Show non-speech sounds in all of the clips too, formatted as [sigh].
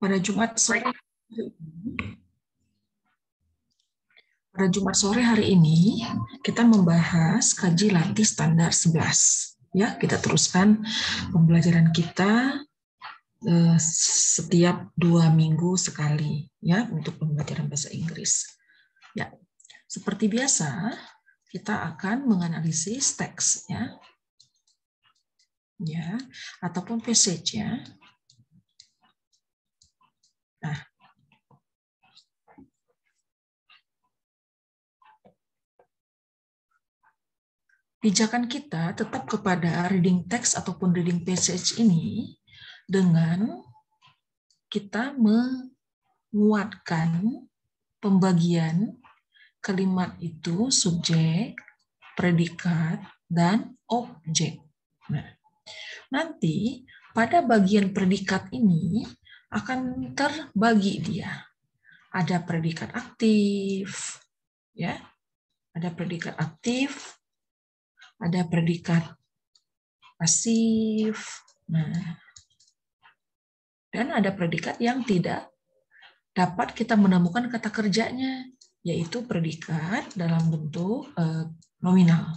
pada Jumat sore pada Jumat sore hari ini kita membahas kaji latih standar 11 ya kita teruskan pembelajaran kita eh, setiap dua minggu sekali ya untuk pembelajaran bahasa Inggris ya seperti biasa kita akan menganalisis teks ya ya ataupun passage ya pijakan kita tetap kepada reading text ataupun reading passage ini dengan kita menguatkan pembagian kalimat itu subjek, predikat, dan objek. Nah, nanti pada bagian predikat ini akan terbagi dia. Ada predikat aktif, ya. Ada predikat aktif, ada predikat pasif. Nah, dan ada predikat yang tidak dapat kita menemukan kata kerjanya, yaitu predikat dalam bentuk eh, nominal.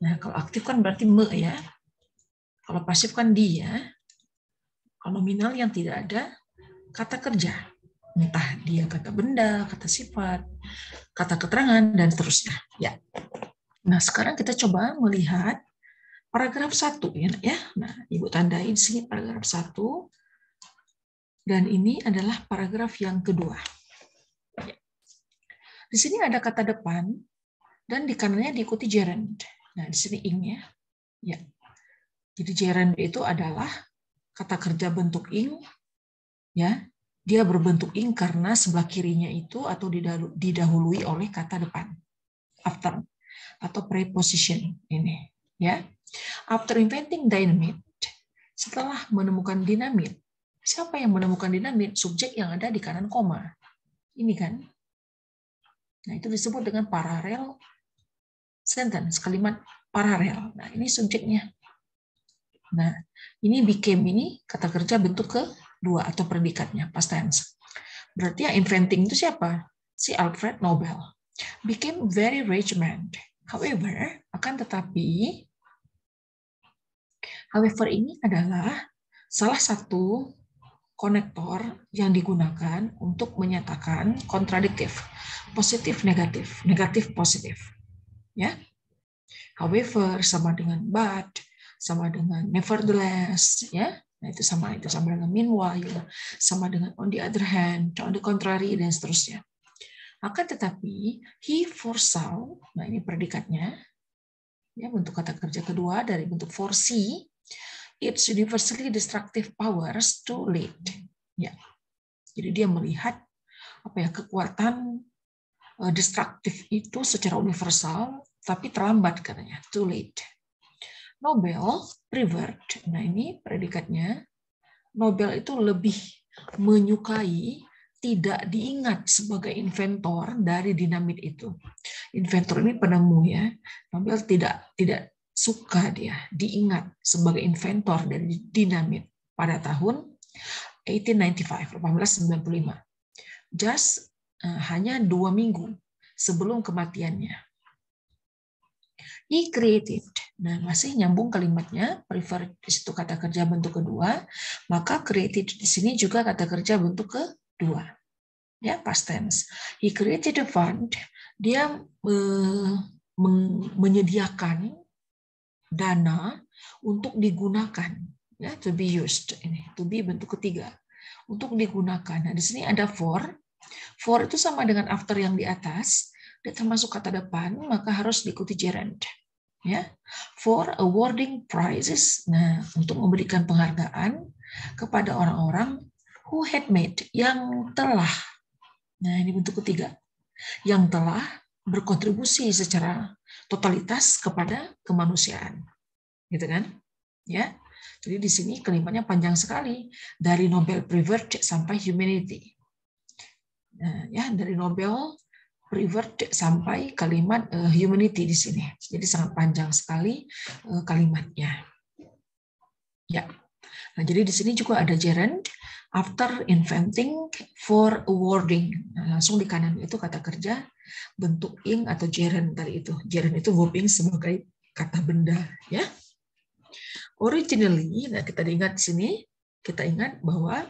Nah, kalau aktif kan berarti me ya. Kalau pasif kan di ya. Kalau nominal yang tidak ada kata kerja. Entah dia kata benda, kata sifat, kata keterangan, dan terusnya. Ya. Nah, sekarang kita coba melihat paragraf 1 ya, ya, Nah, Ibu tandain sini paragraf 1. Dan ini adalah paragraf yang kedua. Ya. Di sini ada kata depan dan di kanannya diikuti gerund. Nah, di sini ing ya. Ya. Jadi gerund itu adalah kata kerja bentuk ing ya. Dia berbentuk ing karena sebelah kirinya itu atau didahului oleh kata depan. After atau preposition ini ya. After inventing dynamite, setelah menemukan dinamit, siapa yang menemukan dinamit? Subjek yang ada di kanan koma. Ini kan. Nah, itu disebut dengan paralel sentence, kalimat paralel. Nah, ini subjeknya. Nah, ini became ini kata kerja bentuk ke dua atau predikatnya past tense. Berarti yang inventing itu siapa? Si Alfred Nobel. Became very rich man. However, akan tetapi, however ini adalah salah satu konektor yang digunakan untuk menyatakan kontradiktif, positif negatif, negatif positif. Ya. However sama dengan but, sama dengan nevertheless, ya. Nah, itu sama itu sama dengan meanwhile, sama dengan on the other hand, on the contrary dan seterusnya. Akan tetapi, he foresaw, nah ini predikatnya, ya bentuk kata kerja kedua dari bentuk foresee, its universally destructive powers too late, Ya. Jadi dia melihat apa ya kekuatan eh, destruktif itu secara universal tapi terlambat katanya, too late. Nobel, revert, nah ini predikatnya, Nobel itu lebih menyukai tidak diingat sebagai inventor dari dinamit itu. Inventor ini penemu ya. Nobel tidak tidak suka dia diingat sebagai inventor dari dinamit pada tahun 1895, 1895. Just uh, hanya dua minggu sebelum kematiannya. He created. Nah, masih nyambung kalimatnya, prefer di situ kata kerja bentuk kedua, maka created di sini juga kata kerja bentuk ke dua Ya, past tense. He created a fund. Dia me, menyediakan dana untuk digunakan ya to be used ini to be bentuk ketiga untuk digunakan. Nah, di sini ada for. For itu sama dengan after yang di atas, dia termasuk kata depan, maka harus diikuti gerund. Ya. For awarding prizes. Nah, untuk memberikan penghargaan kepada orang-orang who had made yang telah nah ini bentuk ketiga yang telah berkontribusi secara totalitas kepada kemanusiaan gitu kan ya jadi di sini kalimatnya panjang sekali dari Nobel Privilege sampai humanity nah, ya dari Nobel Privilege sampai kalimat uh, humanity di sini jadi sangat panjang sekali uh, kalimatnya ya nah jadi di sini juga ada gerund After inventing for awarding. Nah, langsung di kanan itu kata kerja bentuk ing atau gerund tadi itu. Gerund itu verbing sebagai kata benda ya. Originally, nah kita ingat di sini, kita ingat bahwa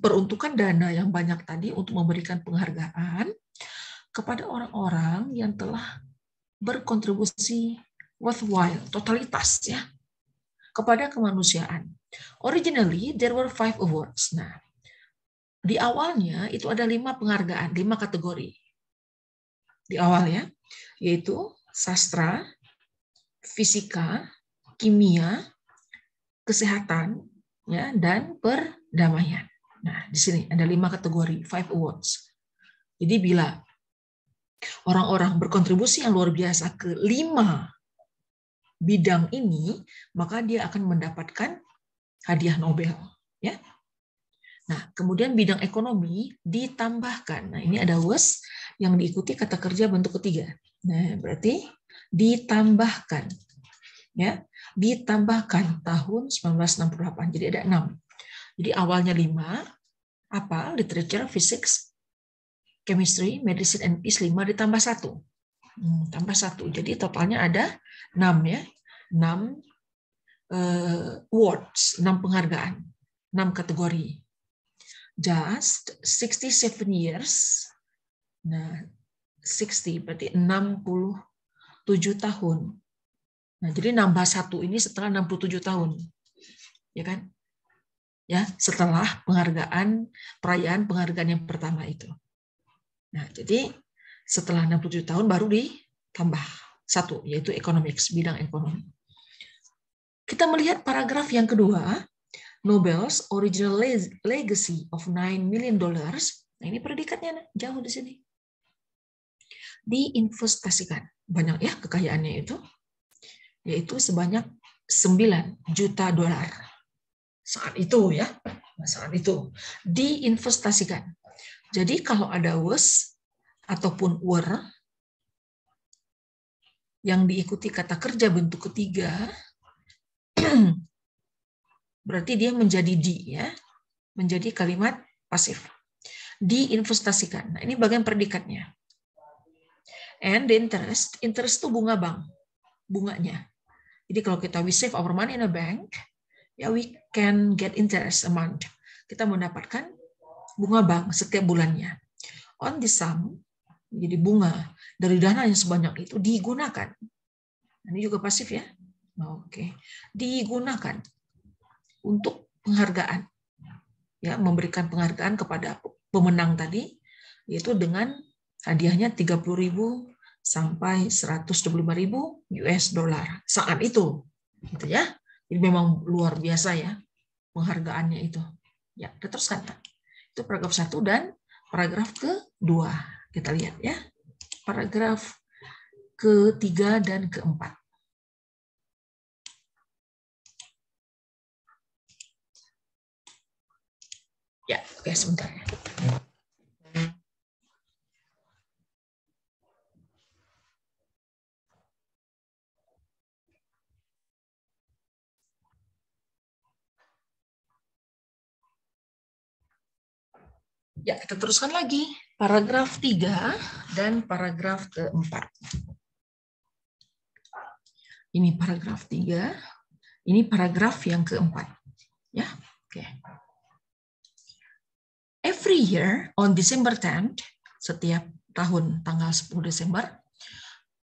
peruntukan dana yang banyak tadi untuk memberikan penghargaan kepada orang-orang yang telah berkontribusi worthwhile, totalitas ya, kepada kemanusiaan. Originally, there were five awards. Nah, di awalnya itu ada lima penghargaan, lima kategori. Di awalnya, yaitu sastra, fisika, kimia, kesehatan, ya, dan perdamaian. Nah, di sini ada lima kategori, five awards. Jadi bila orang-orang berkontribusi yang luar biasa ke lima bidang ini, maka dia akan mendapatkan hadiah Nobel, ya. Nah, kemudian bidang ekonomi ditambahkan. Nah, ini ada was e yang diikuti kata kerja bentuk ketiga. Nah, berarti ditambahkan. Ya, ditambahkan tahun 1968. Jadi ada enam. Jadi awalnya lima, apa? Literature, physics, chemistry, medicine, and peace lima ditambah satu. Hmm, tambah satu. Jadi totalnya ada enam ya. Enam Eh, awards, enam penghargaan, enam kategori. Just 67 years, nah 60 berarti 67 tahun. Nah, jadi nambah satu ini setelah 67 tahun. Ya kan? Ya, setelah penghargaan perayaan penghargaan yang pertama itu. Nah, jadi setelah 67 tahun baru ditambah satu yaitu economics, bidang ekonomi. Kita melihat paragraf yang kedua, Nobel's original legacy of 9 million dollars. Nah, ini predikatnya jauh di sini. Diinvestasikan. Banyak ya kekayaannya itu. Yaitu sebanyak 9 juta dolar. Saat itu ya. Saat itu. Diinvestasikan. Jadi kalau ada was ataupun were yang diikuti kata kerja bentuk ketiga, [clears throat] Berarti dia menjadi di ya, menjadi kalimat pasif. Diinvestasikan. Nah, ini bagian predikatnya. And the interest, interest itu bunga bank, bunganya. Jadi kalau kita we save our money in a bank, ya we can get interest a month. Kita mendapatkan bunga bank setiap bulannya. On the sum, jadi bunga dari dana yang sebanyak itu digunakan. Nah, ini juga pasif ya, Oke, digunakan untuk penghargaan, ya memberikan penghargaan kepada pemenang tadi, yaitu dengan hadiahnya 30.000 sampai 125.000 US dollar saat itu, gitu ya. Jadi memang luar biasa ya penghargaannya itu. Ya, kita teruskan Itu paragraf 1 dan paragraf ke-2. Kita lihat ya. Paragraf ketiga dan keempat. Ya, oke okay, sebentar. Ya, kita teruskan lagi. Paragraf 3 dan paragraf keempat. Ini paragraf 3, ini paragraf yang keempat. Ya, oke. Okay every year on December 10th, setiap tahun tanggal 10 Desember,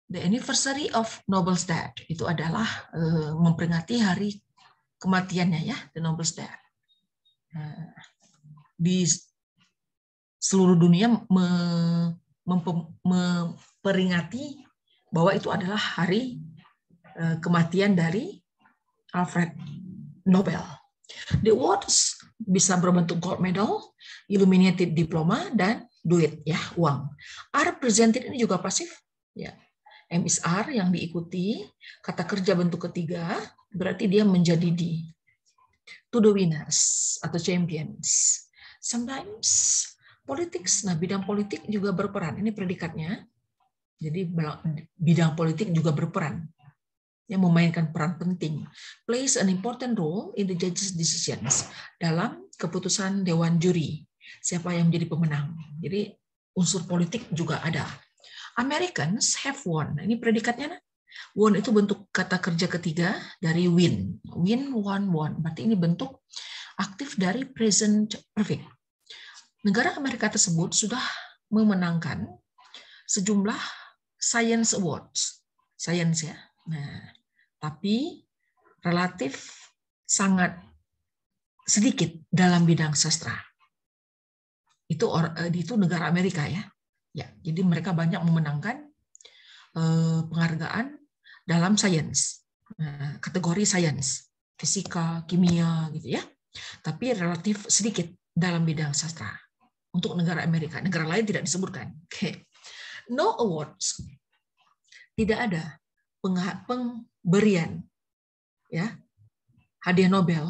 the anniversary of Nobel's death itu adalah uh, memperingati hari kematiannya ya, the Nobel's death. Nah, di seluruh dunia memperingati bahwa itu adalah hari eh, kematian dari Alfred Nobel. The awards bisa berbentuk gold medal, illuminated diploma dan duit ya uang. R presented ini juga pasif ya. M is R yang diikuti, kata kerja bentuk ketiga, berarti dia menjadi di. To the winners atau champions. Sometimes politics, nah bidang politik juga berperan. Ini predikatnya. Jadi bidang politik juga berperan yang memainkan peran penting plays an important role in the judges decisions dalam keputusan dewan juri siapa yang menjadi pemenang. Jadi unsur politik juga ada. Americans have won. Ini predikatnya nah Won itu bentuk kata kerja ketiga dari win. Win, won, won. Berarti ini bentuk aktif dari present perfect. Negara Amerika tersebut sudah memenangkan sejumlah science awards. Science ya. Nah, tapi relatif sangat sedikit dalam bidang sastra itu eh, itu negara Amerika ya. Ya, jadi mereka banyak memenangkan eh, penghargaan dalam sains, nah, kategori sains, fisika, kimia gitu ya. Tapi relatif sedikit dalam bidang sastra untuk negara Amerika. Negara lain tidak disebutkan. [laughs] Okay. No awards. Tidak ada pemberian ya hadiah Nobel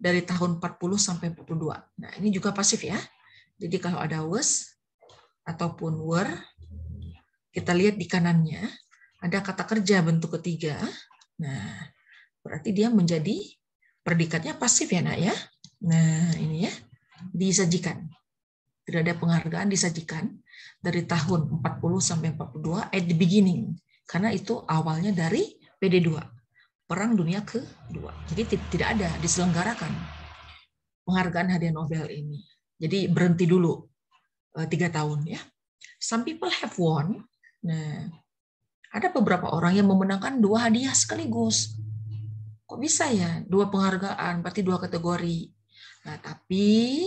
dari tahun 40 sampai 42. Nah, ini juga pasif ya. Jadi kalau ada was ataupun were, kita lihat di kanannya ada kata kerja bentuk ketiga. Nah, berarti dia menjadi predikatnya pasif ya, Nak ya. Nah, ini ya. Disajikan. Tidak ada penghargaan disajikan dari tahun 40 sampai 42 at the beginning. Karena itu awalnya dari PD2, Perang Dunia ke Jadi tidak ada diselenggarakan penghargaan hadiah Nobel ini. Jadi berhenti dulu eh, tiga tahun ya. Some people have won. Nah, ada beberapa orang yang memenangkan dua hadiah sekaligus. Kok bisa ya? Dua penghargaan, berarti dua kategori. Nah, tapi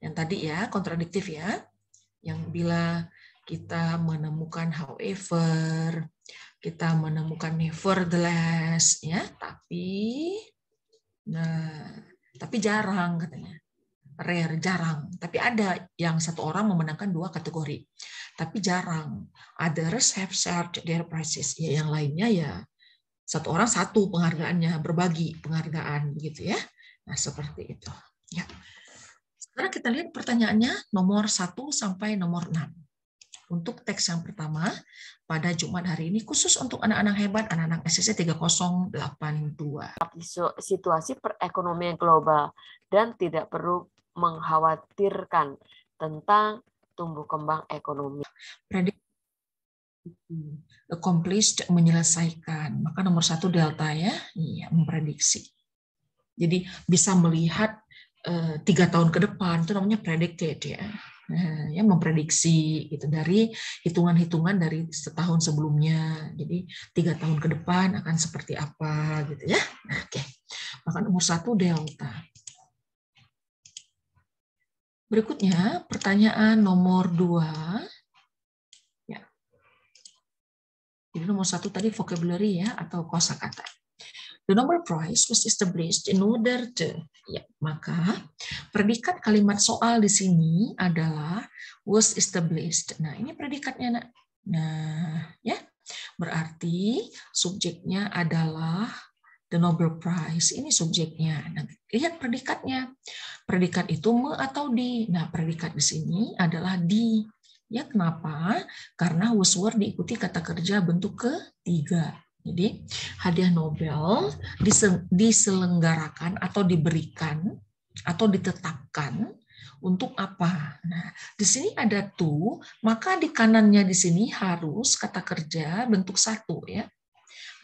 yang tadi ya kontradiktif ya, yang bila kita menemukan however, kita menemukan nevertheless ya tapi nah tapi jarang katanya rare, jarang. Tapi ada yang satu orang memenangkan dua kategori. Tapi jarang. Others have shared their prizes. Ya, yang lainnya ya satu orang satu penghargaannya, berbagi penghargaan gitu ya. Nah, seperti itu. Ya. Sekarang kita lihat pertanyaannya nomor satu sampai nomor enam Untuk teks yang pertama, pada Jumat hari ini khusus untuk anak-anak hebat, anak-anak SSC 3082. Situasi perekonomian global dan tidak perlu mengkhawatirkan tentang tumbuh kembang ekonomi. Prediksi hmm, accomplished menyelesaikan. Maka nomor satu delta ya, iya memprediksi. Jadi bisa melihat eh, tiga tahun ke depan itu namanya predicted ya. Eh, ya memprediksi itu dari hitungan-hitungan dari setahun sebelumnya jadi tiga tahun ke depan akan seperti apa gitu ya oke maka nomor satu delta Berikutnya pertanyaan nomor dua. Ya. Jadi nomor satu tadi vocabulary ya atau kata. The Nobel Prize was established in order to. Ya, maka predikat kalimat soal di sini adalah was established. Nah, ini predikatnya, Nak. Nah, ya. Berarti subjeknya adalah the Nobel Prize. Ini subjeknya. Nah, lihat predikatnya. Predikat itu me atau di. Nah, predikat di sini adalah di. Ya, kenapa? Karena word diikuti kata kerja bentuk ketiga. Jadi, hadiah Nobel diselenggarakan atau diberikan atau ditetapkan untuk apa? Nah, di sini ada to, maka di kanannya di sini harus kata kerja bentuk satu ya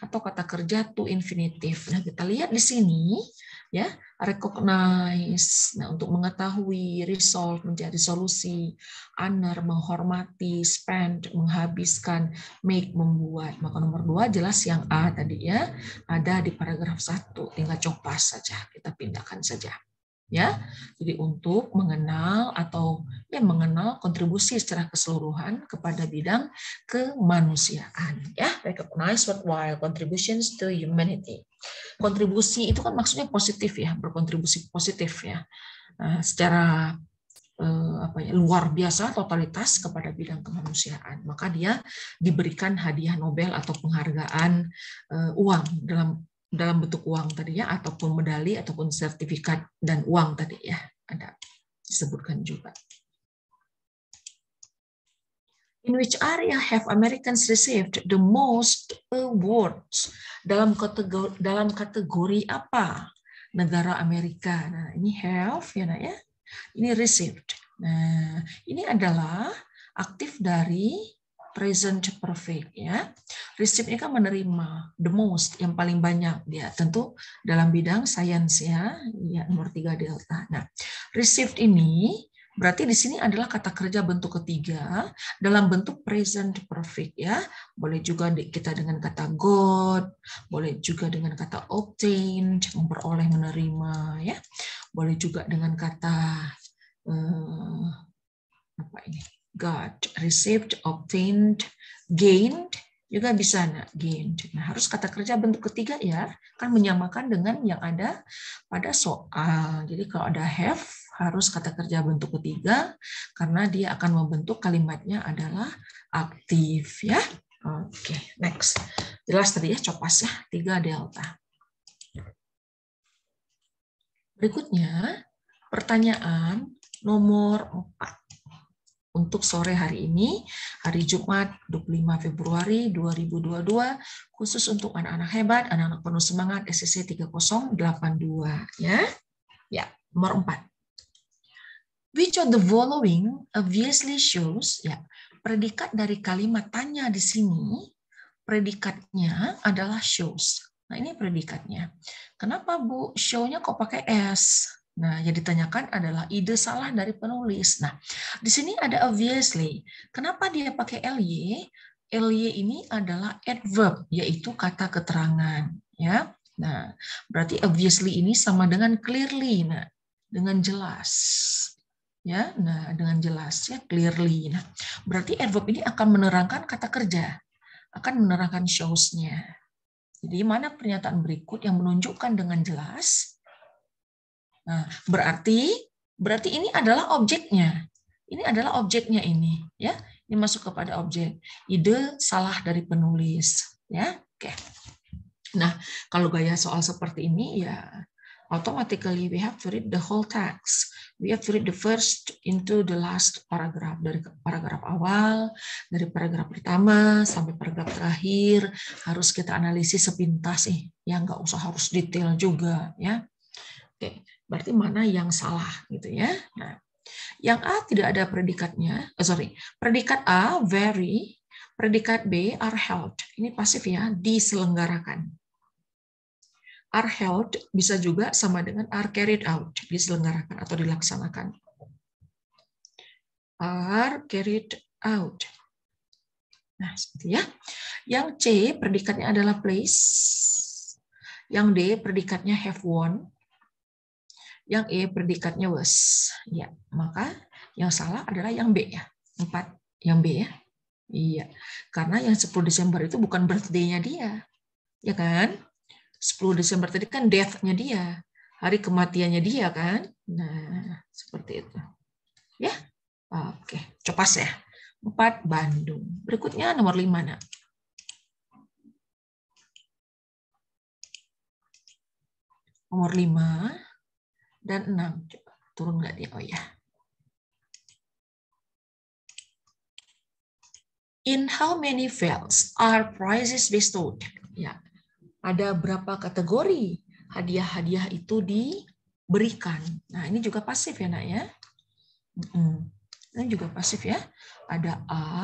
atau kata kerja to infinitif. Nah, kita lihat di sini ya, recognize. Nah, untuk mengetahui, resolve menjadi solusi, honor menghormati, spend menghabiskan, make membuat. Maka nomor dua jelas yang A tadi ya, ada di paragraf satu tinggal copas saja, kita pindahkan saja ya. Jadi untuk mengenal atau ya mengenal kontribusi secara keseluruhan kepada bidang kemanusiaan ya. Recognize worthwhile contributions to humanity. Kontribusi itu kan maksudnya positif ya, berkontribusi positif ya. Nah, secara eh, apa ya, luar biasa totalitas kepada bidang kemanusiaan. Maka dia diberikan hadiah Nobel atau penghargaan uh, uang dalam dalam bentuk uang tadi ya ataupun medali ataupun sertifikat dan uang tadi ya ada disebutkan juga. In which area have Americans received the most awards? Dalam kategori, dalam kategori apa? Negara Amerika. Nah, ini have ya, nak, ya. Ini received. Nah, ini adalah aktif dari present perfect ya. Receive ini kan menerima the most yang paling banyak ya tentu dalam bidang sains ya ya nomor 3 delta. Nah, received ini Berarti di sini adalah kata kerja bentuk ketiga dalam bentuk present perfect ya. Boleh juga kita dengan kata got, boleh juga dengan kata obtain, memperoleh menerima ya. Boleh juga dengan kata eh, apa ini? got, received, obtained, gained, juga bisa nah, gained. Nah, harus kata kerja bentuk ketiga ya, kan menyamakan dengan yang ada pada soal. Jadi kalau ada have harus kata kerja bentuk ketiga karena dia akan membentuk kalimatnya adalah aktif ya. Oke, next. Jelas tadi ya copas ya, tiga delta. Berikutnya pertanyaan nomor empat untuk sore hari ini, hari Jumat 25 Februari 2022, khusus untuk anak-anak hebat, anak-anak penuh semangat SCC 3082 ya. Ya, nomor 4. Which of the following obviously shows ya, predikat dari kalimat tanya di sini predikatnya adalah shows. Nah, ini predikatnya. Kenapa Bu? Show-nya kok pakai S? Nah, yang ditanyakan adalah ide salah dari penulis. Nah, di sini ada obviously. Kenapa dia pakai ly? Ly ini adalah adverb, yaitu kata keterangan, ya. Nah, berarti obviously ini sama dengan clearly, nah, dengan jelas. Ya, nah dengan jelas ya clearly. Nah, berarti adverb ini akan menerangkan kata kerja, akan menerangkan shows-nya. Jadi mana pernyataan berikut yang menunjukkan dengan jelas Nah, berarti berarti ini adalah objeknya. Ini adalah objeknya ini, ya. Ini masuk kepada objek. Ide salah dari penulis, ya. Oke. Nah, kalau gaya soal seperti ini ya automatically we have to read the whole text. We have to read the first into the last paragraph dari paragraf awal, dari paragraf pertama sampai paragraf terakhir harus kita analisis sepintas sih, ya nggak usah harus detail juga ya. Oke, berarti mana yang salah gitu ya. Nah, yang A tidak ada predikatnya, oh, sorry, predikat A very, predikat B are held. Ini pasif ya, diselenggarakan. Are held bisa juga sama dengan are carried out, diselenggarakan atau dilaksanakan. Are carried out. Nah, seperti ya. Yang C, predikatnya adalah place. Yang D, predikatnya have won yang E predikatnya was. Ya, maka yang salah adalah yang B ya. 4 yang B ya. Iya. Karena yang 10 Desember itu bukan birthday-nya dia. Ya kan? 10 Desember tadi kan death-nya dia. Hari kematiannya dia kan. Nah, seperti itu. Ya. Oke, copas ya. 4 Bandung. Berikutnya nomor 5, Nak. Nomor 5 dan 6. Coba turun nggak dia? Oh ya. In how many fields are prizes bestowed? Ya, ada berapa kategori hadiah-hadiah itu diberikan. Nah, ini juga pasif ya, Nak ya. Ini juga pasif ya. Ada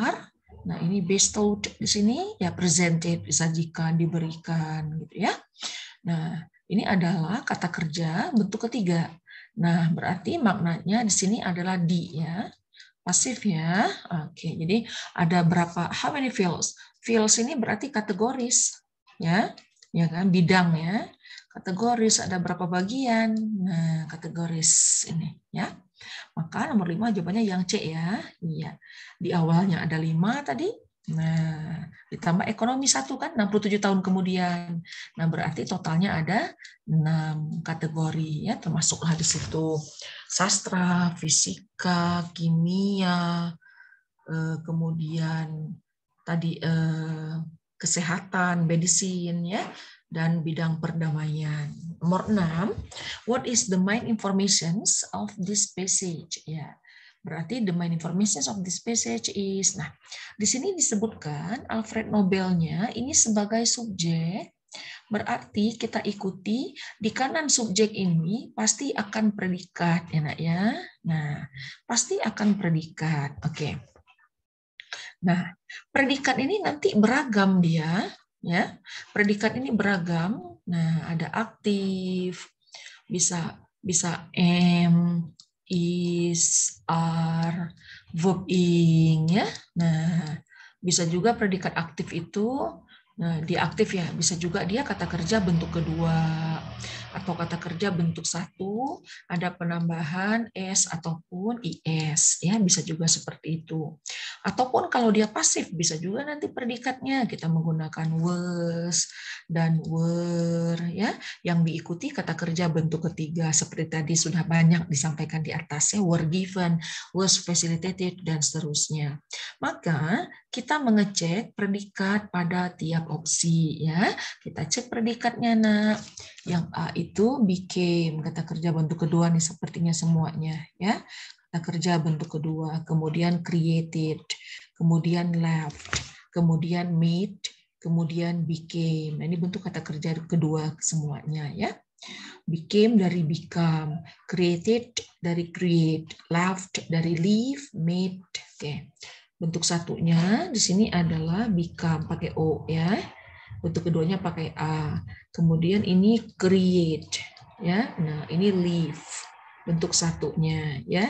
r nah ini bestowed di sini ya presented, disajikan, diberikan gitu ya. Nah, ini adalah kata kerja bentuk ketiga. Nah, berarti maknanya di sini adalah di ya. Pasif ya. Oke, jadi ada berapa how many fields? Fields ini berarti kategoris ya. Ya kan bidang ya. Kategoris ada berapa bagian? Nah, kategoris ini ya. Maka nomor 5 jawabannya yang C ya. Iya. Di awalnya ada 5 tadi, Nah, ditambah ekonomi satu kan 67 tahun kemudian. Nah, berarti totalnya ada 6 kategori ya, termasuk di situ sastra, fisika, kimia, eh, kemudian tadi eh, kesehatan, medicine ya, dan bidang perdamaian. Nomor 6, what is the main informations of this passage? Ya. Berarti the main information of this passage is. Nah, di sini disebutkan Alfred Nobelnya ini sebagai subjek Berarti kita ikuti di kanan subjek ini pasti akan predikat ya nak ya. Nah, pasti akan predikat. Oke. Okay. Nah, predikat ini nanti beragam dia ya. Predikat ini beragam. Nah, ada aktif, bisa bisa M is, are, verb ing ya. Nah, bisa juga predikat aktif itu Nah, ya, bisa juga dia kata kerja bentuk kedua atau kata kerja bentuk satu, ada penambahan s ataupun is, ya bisa juga seperti itu. Ataupun kalau dia pasif bisa juga nanti predikatnya kita menggunakan was dan were, ya yang diikuti kata kerja bentuk ketiga seperti tadi sudah banyak disampaikan di atasnya were given, was facilitated dan seterusnya. Maka kita mengecek predikat pada tiap opsi, ya kita cek predikatnya nak yang a itu became kata kerja bentuk kedua nih sepertinya semuanya ya kata kerja bentuk kedua kemudian created kemudian left kemudian made kemudian became nah, ini bentuk kata kerja kedua semuanya ya became dari become created dari create left dari leave made oke okay. bentuk satunya di sini adalah become pakai o ya untuk keduanya pakai a. Kemudian ini create ya. Nah, ini leave bentuk satunya ya.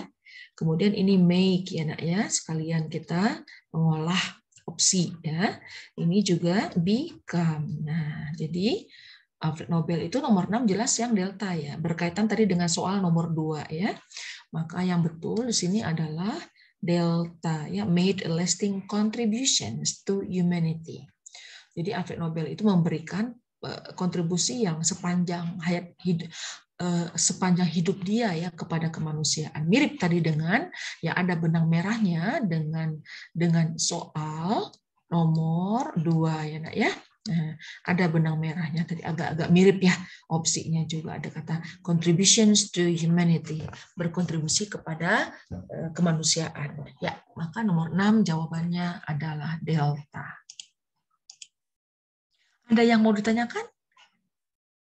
Kemudian ini make ya nak ya. Sekalian kita mengolah opsi ya. Ini juga become. Nah, jadi Alfred Nobel itu nomor 6 jelas yang delta ya, berkaitan tadi dengan soal nomor 2 ya. Maka yang betul di sini adalah delta ya made a lasting contributions to humanity. Jadi Alfred Nobel itu memberikan eh, kontribusi yang sepanjang hayat hidup eh, sepanjang hidup dia ya kepada kemanusiaan mirip tadi dengan ya ada benang merahnya dengan dengan soal nomor dua ya nak ya nah, ada benang merahnya tadi agak-agak mirip ya opsinya juga ada kata contributions to humanity berkontribusi kepada eh, kemanusiaan ya maka nomor enam jawabannya adalah delta ada yang mau ditanyakan?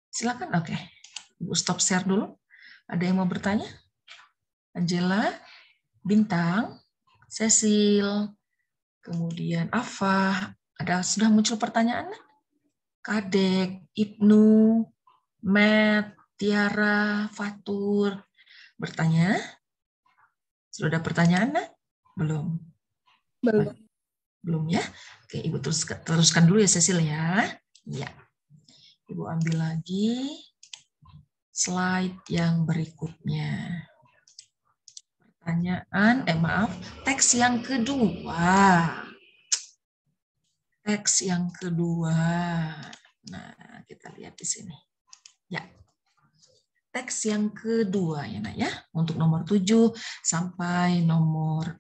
Silakan. Oke. Okay. Ibu stop share dulu. Ada yang mau bertanya? Angela, Bintang, Cecil, kemudian Ava. Ada sudah muncul pertanyaan? Kadek, Ibnu, Matt, Tiara, Fatur. Bertanya? Sudah ada pertanyaan, Nah? Belum. Belum. Belum ya? Oke, Ibu terus, teruskan dulu ya Cecil ya. Ya. Ibu ambil lagi slide yang berikutnya. Pertanyaan, eh maaf, teks yang kedua. Teks yang kedua. Nah, kita lihat di sini. Ya. Teks yang kedua ya, Nak ya, untuk nomor 7 sampai nomor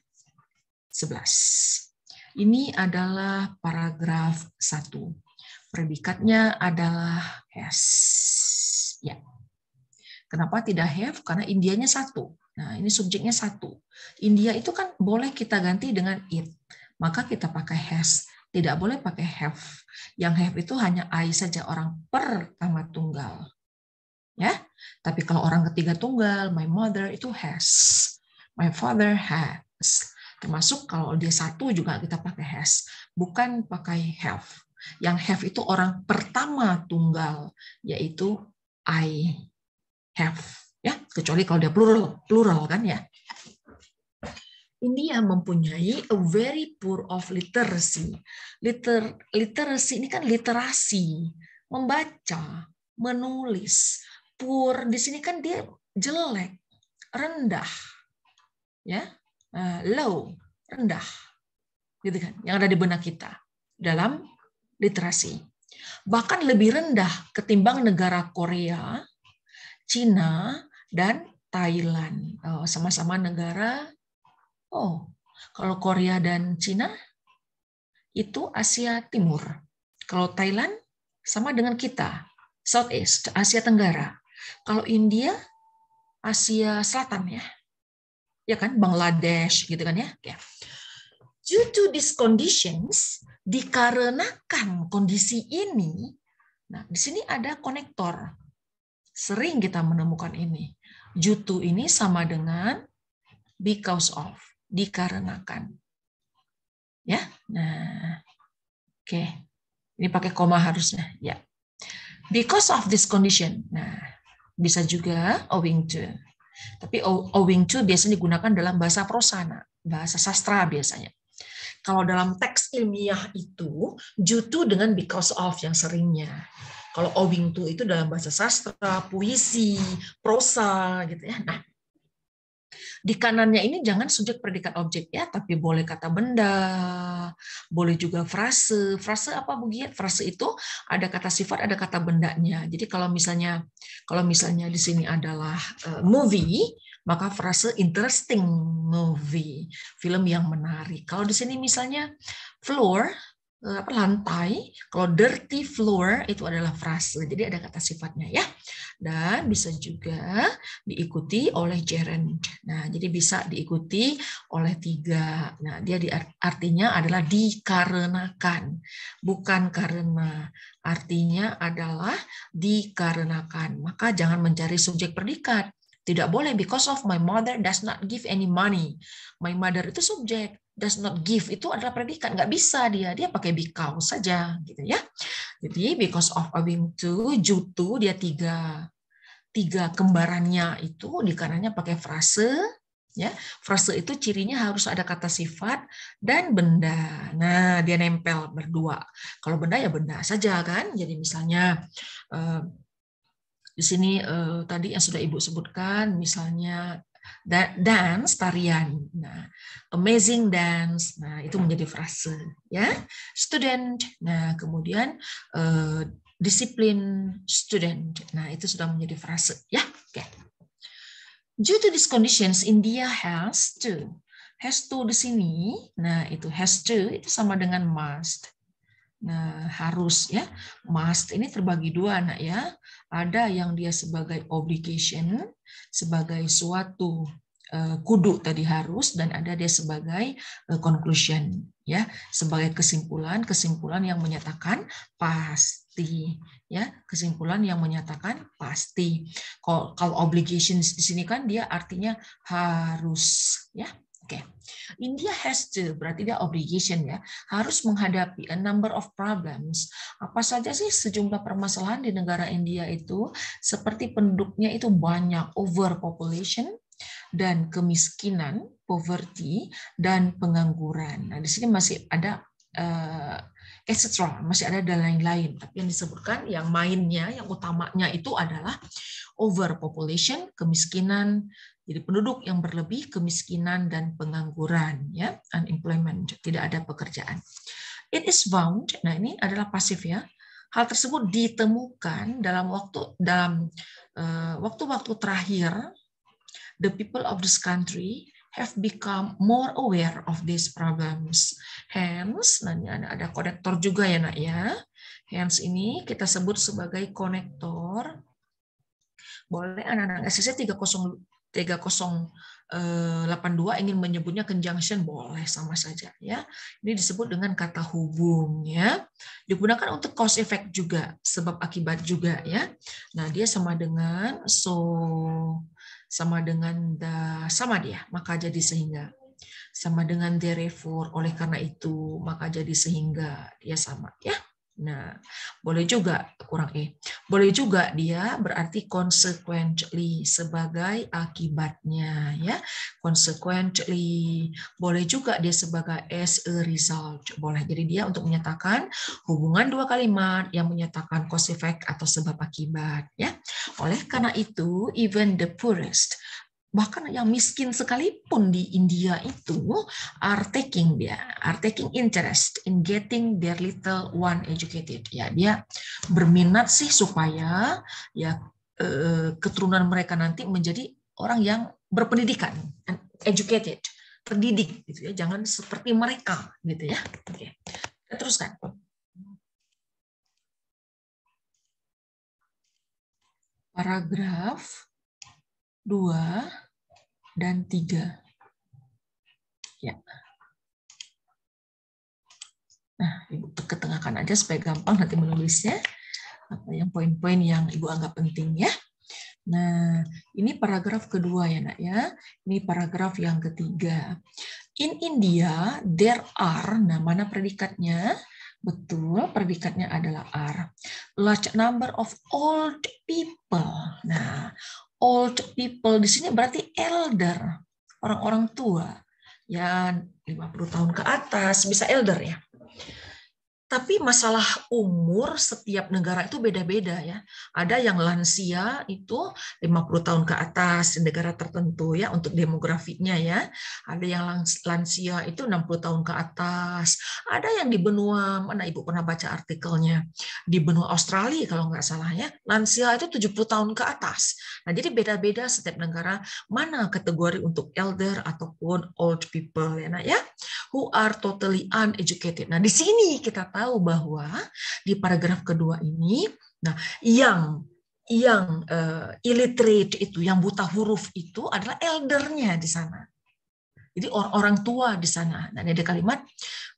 11. Ini adalah paragraf 1. Predikatnya adalah has. Ya. Kenapa tidak have? Karena Indianya satu. Nah, ini subjeknya satu. India itu kan boleh kita ganti dengan it. Maka kita pakai has. Tidak boleh pakai have. Yang have itu hanya I saja, orang pertama tunggal. ya. Tapi kalau orang ketiga tunggal, my mother itu has. My father has termasuk kalau dia satu juga kita pakai has bukan pakai have yang have itu orang pertama tunggal, yaitu I have. Ya, kecuali kalau dia plural, plural kan ya. India mempunyai a very poor of literacy. Liter, literacy ini kan literasi, membaca, menulis. Poor di sini kan dia jelek, rendah, ya, eh, low, rendah, gitu kan? Yang ada di benak kita dalam literasi. Bahkan lebih rendah ketimbang negara Korea, Cina, dan Thailand. Oh, sama-sama oh, negara, oh, kalau Korea dan Cina, itu Asia Timur. Kalau Thailand, sama dengan kita, Southeast, Asia Tenggara. Kalau India, Asia Selatan ya. Ya kan, Bangladesh gitu kan ya. ya. Due to these conditions, dikarenakan kondisi ini, nah di sini ada konektor. Sering kita menemukan ini. Jutu ini sama dengan because of, dikarenakan. Ya. Nah. Oke. Okay. Ini pakai koma harusnya, ya. Because of this condition. Nah, bisa juga owing to. Tapi owing to biasanya digunakan dalam bahasa prosana, bahasa sastra biasanya. Kalau dalam teks ilmiah itu jutu dengan because of yang seringnya. Kalau owing to itu dalam bahasa sastra, puisi, prosa gitu ya. Nah, di kanannya ini jangan subjek predikat objek ya, tapi boleh kata benda, boleh juga frase. Frase apa Bu Giat? Frase itu ada kata sifat, ada kata bendanya. Jadi kalau misalnya kalau misalnya di sini adalah eh, movie, maka frase interesting movie, film yang menarik. Kalau di sini misalnya floor eh, apa lantai, kalau dirty floor itu adalah frase. Jadi ada kata sifatnya ya. Dan bisa juga diikuti oleh gerund. Nah, jadi bisa diikuti oleh tiga. Nah, dia di, artinya adalah dikarenakan, bukan karena. Artinya adalah dikarenakan. Maka jangan mencari subjek predikat, tidak boleh because of my mother does not give any money. My mother itu subjek, does not give itu adalah predikat. Nggak bisa dia, dia pakai because saja gitu ya. Jadi because of owing to, jutu dia tiga. Tiga kembarannya itu dikarenanya pakai frase ya. Frase itu cirinya harus ada kata sifat dan benda. Nah, dia nempel berdua. Kalau benda ya benda saja kan. Jadi misalnya eh, di sini uh, tadi yang sudah Ibu sebutkan misalnya dance tarian. Nah, amazing dance. Nah, itu menjadi frase ya. Student. Nah, kemudian eh, disiplin student. Nah, itu sudah menjadi frase ya. Oke. Okay. Due to these conditions, India has to. Has to di sini, nah itu has to itu sama dengan must. Nah, harus ya. Must ini terbagi dua anak ya. Ada yang dia sebagai obligation, sebagai suatu eh, kudu tadi harus dan ada dia sebagai eh, conclusion ya sebagai kesimpulan kesimpulan yang menyatakan pasti ya kesimpulan yang menyatakan pasti kalau, obligation di sini kan dia artinya harus ya Oke. Okay. India has to berarti dia obligation ya, harus menghadapi a number of problems. Apa saja sih sejumlah permasalahan di negara India itu seperti penduduknya itu banyak, overpopulation dan kemiskinan, poverty dan pengangguran. Nah, di sini masih ada uh, eh, etc. masih ada dan lain-lain. Tapi yang disebutkan yang mainnya, yang utamanya itu adalah overpopulation, kemiskinan, jadi penduduk yang berlebih kemiskinan dan pengangguran ya, unemployment, tidak ada pekerjaan. It is found. Nah, ini adalah pasif ya. Hal tersebut ditemukan dalam waktu dalam eh, waktu-waktu terakhir the people of this country have become more aware of these problems. Hence, nah ini ada, ada konektor juga ya nak ya. Hence ini kita sebut sebagai konektor. Boleh anak-anak SSC 30 3082 eh, ingin menyebutnya conjunction boleh sama saja ya. Ini disebut dengan kata hubung ya. Digunakan untuk cause effect juga, sebab akibat juga ya. Nah, dia sama dengan so sama dengan the, sama dia, maka jadi sehingga sama dengan therefore oleh karena itu maka jadi sehingga dia sama ya Nah, boleh juga kurang e. Boleh juga dia berarti consequently sebagai akibatnya ya. Consequently boleh juga dia sebagai as a result. Boleh. Jadi dia untuk menyatakan hubungan dua kalimat yang menyatakan cause effect atau sebab akibat ya. Oleh karena itu even the poorest bahkan yang miskin sekalipun di India itu are taking dia are taking interest in getting their little one educated ya dia berminat sih supaya ya eh, keturunan mereka nanti menjadi orang yang berpendidikan educated terdidik gitu ya jangan seperti mereka gitu ya oke kita ya, teruskan paragraf dua, dan tiga. Ya. Nah, Ibu ketengahkan aja supaya gampang nanti menulisnya. Apa yang poin-poin yang Ibu anggap penting ya. Nah, ini paragraf kedua ya nak ya. Ini paragraf yang ketiga. In India, there are, nah mana predikatnya? Betul, predikatnya adalah are. Large number of old people. Nah, old people di sini berarti elder, orang-orang tua. Ya 50 tahun ke atas bisa elder ya. Tapi masalah umur setiap negara itu beda-beda ya. Ada yang lansia itu 50 tahun ke atas negara tertentu ya untuk demografinya ya. Ada yang lansia itu 60 tahun ke atas. Ada yang di benua mana Ibu pernah baca artikelnya di benua Australia kalau nggak salah ya. Lansia itu 70 tahun ke atas. Nah, jadi beda-beda setiap negara mana kategori untuk elder ataupun old people ya. Nah, ya who are totally uneducated. Nah, di sini kita tahu bahwa di paragraf kedua ini, nah, yang yang uh, illiterate itu, yang buta huruf itu adalah eldernya di sana. Jadi orang-orang tua di sana. Dan nah, ada kalimat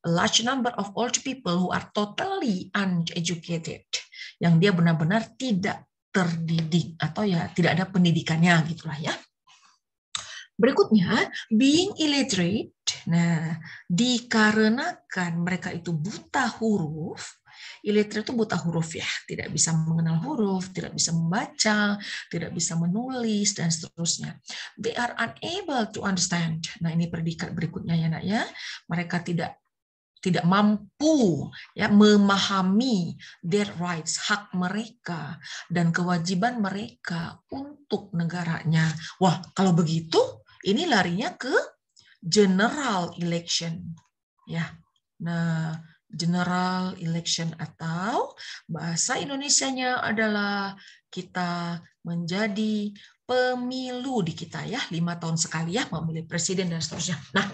a large number of old people who are totally uneducated, yang dia benar-benar tidak terdidik atau ya tidak ada pendidikannya gitulah ya. Berikutnya, being illiterate. Nah, dikarenakan mereka itu buta huruf, illiterate itu buta huruf ya, tidak bisa mengenal huruf, tidak bisa membaca, tidak bisa menulis dan seterusnya. They are unable to understand. Nah, ini predikat berikutnya ya, Nak ya. Mereka tidak tidak mampu ya memahami their rights hak mereka dan kewajiban mereka untuk negaranya. Wah, kalau begitu ini larinya ke general election. Ya. Nah, general election atau bahasa Indonesianya adalah kita menjadi pemilu di kita ya, lima tahun sekali ya memilih presiden dan seterusnya. Nah,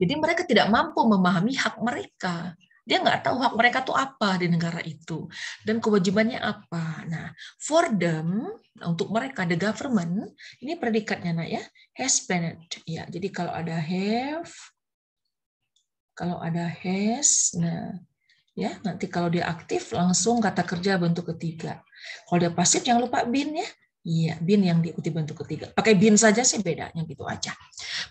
jadi mereka tidak mampu memahami hak mereka. Dia nggak tahu hak mereka tuh apa di negara itu dan kewajibannya apa. Nah, for them, untuk mereka the government ini predikatnya nak ya has been ya. Jadi kalau ada have kalau ada has nah ya nanti kalau dia aktif langsung kata kerja bentuk ketiga kalau dia pasif jangan lupa bin ya Iya, BIN yang diikuti bentuk ketiga. Pakai BIN saja sih bedanya gitu aja.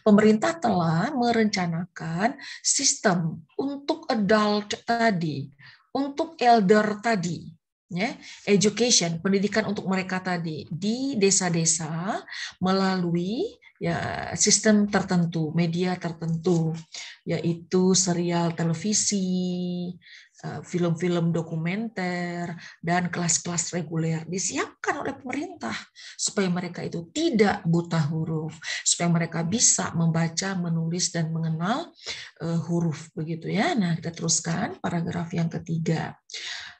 Pemerintah telah merencanakan sistem untuk adult tadi, untuk elder tadi, ya, education, pendidikan untuk mereka tadi di desa-desa melalui ya sistem tertentu, media tertentu, yaitu serial televisi, Eh, film-film dokumenter dan kelas-kelas reguler disiapkan oleh pemerintah supaya mereka itu tidak buta huruf, supaya mereka bisa membaca, menulis dan mengenal eh, huruf begitu ya. Nah, kita teruskan paragraf yang ketiga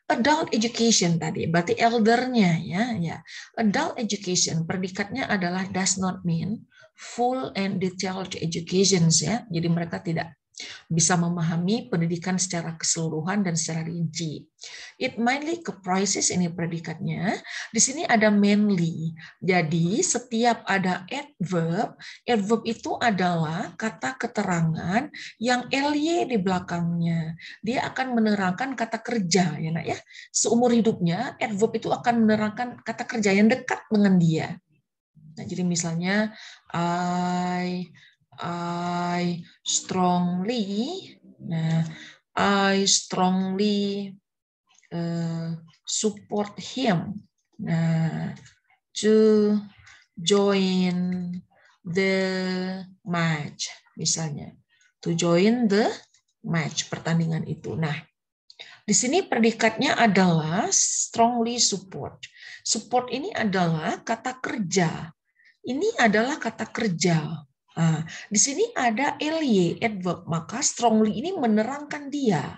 adult education tadi, berarti eldernya ya, ya. Adult education predikatnya adalah does not mean full and detailed education ya. Jadi mereka tidak bisa memahami pendidikan secara keseluruhan dan secara rinci. It mainly comprises ini predikatnya. Di sini ada mainly. Jadi setiap ada adverb, adverb itu adalah kata keterangan yang ly di belakangnya. Dia akan menerangkan kata kerja ya nak ya. Seumur hidupnya adverb itu akan menerangkan kata kerja yang dekat dengan dia. Nah, jadi misalnya I I strongly nah I strongly uh, support him nah to join the match misalnya to join the match pertandingan itu. Nah, di sini predikatnya adalah strongly support. Support ini adalah kata kerja. Ini adalah kata kerja. Nah, di sini ada ly adverb, maka strongly ini menerangkan dia,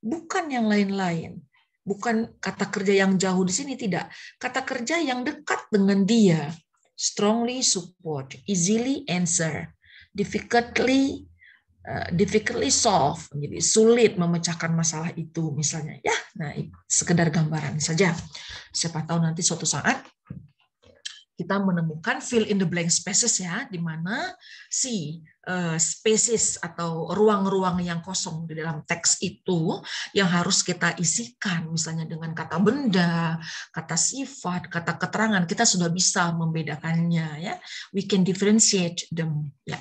bukan yang lain-lain. Bukan kata kerja yang jauh di sini, tidak. Kata kerja yang dekat dengan dia. Strongly support, easily answer, difficultly uh, difficultly solve, jadi sulit memecahkan masalah itu misalnya. Ya, nah sekedar gambaran saja. Siapa tahu nanti suatu saat kita menemukan fill in the blank spaces ya, di mana si eh, spaces atau ruang-ruang yang kosong di dalam teks itu yang harus kita isikan, misalnya dengan kata benda, kata sifat, kata keterangan, kita sudah bisa membedakannya ya. We can differentiate them ya.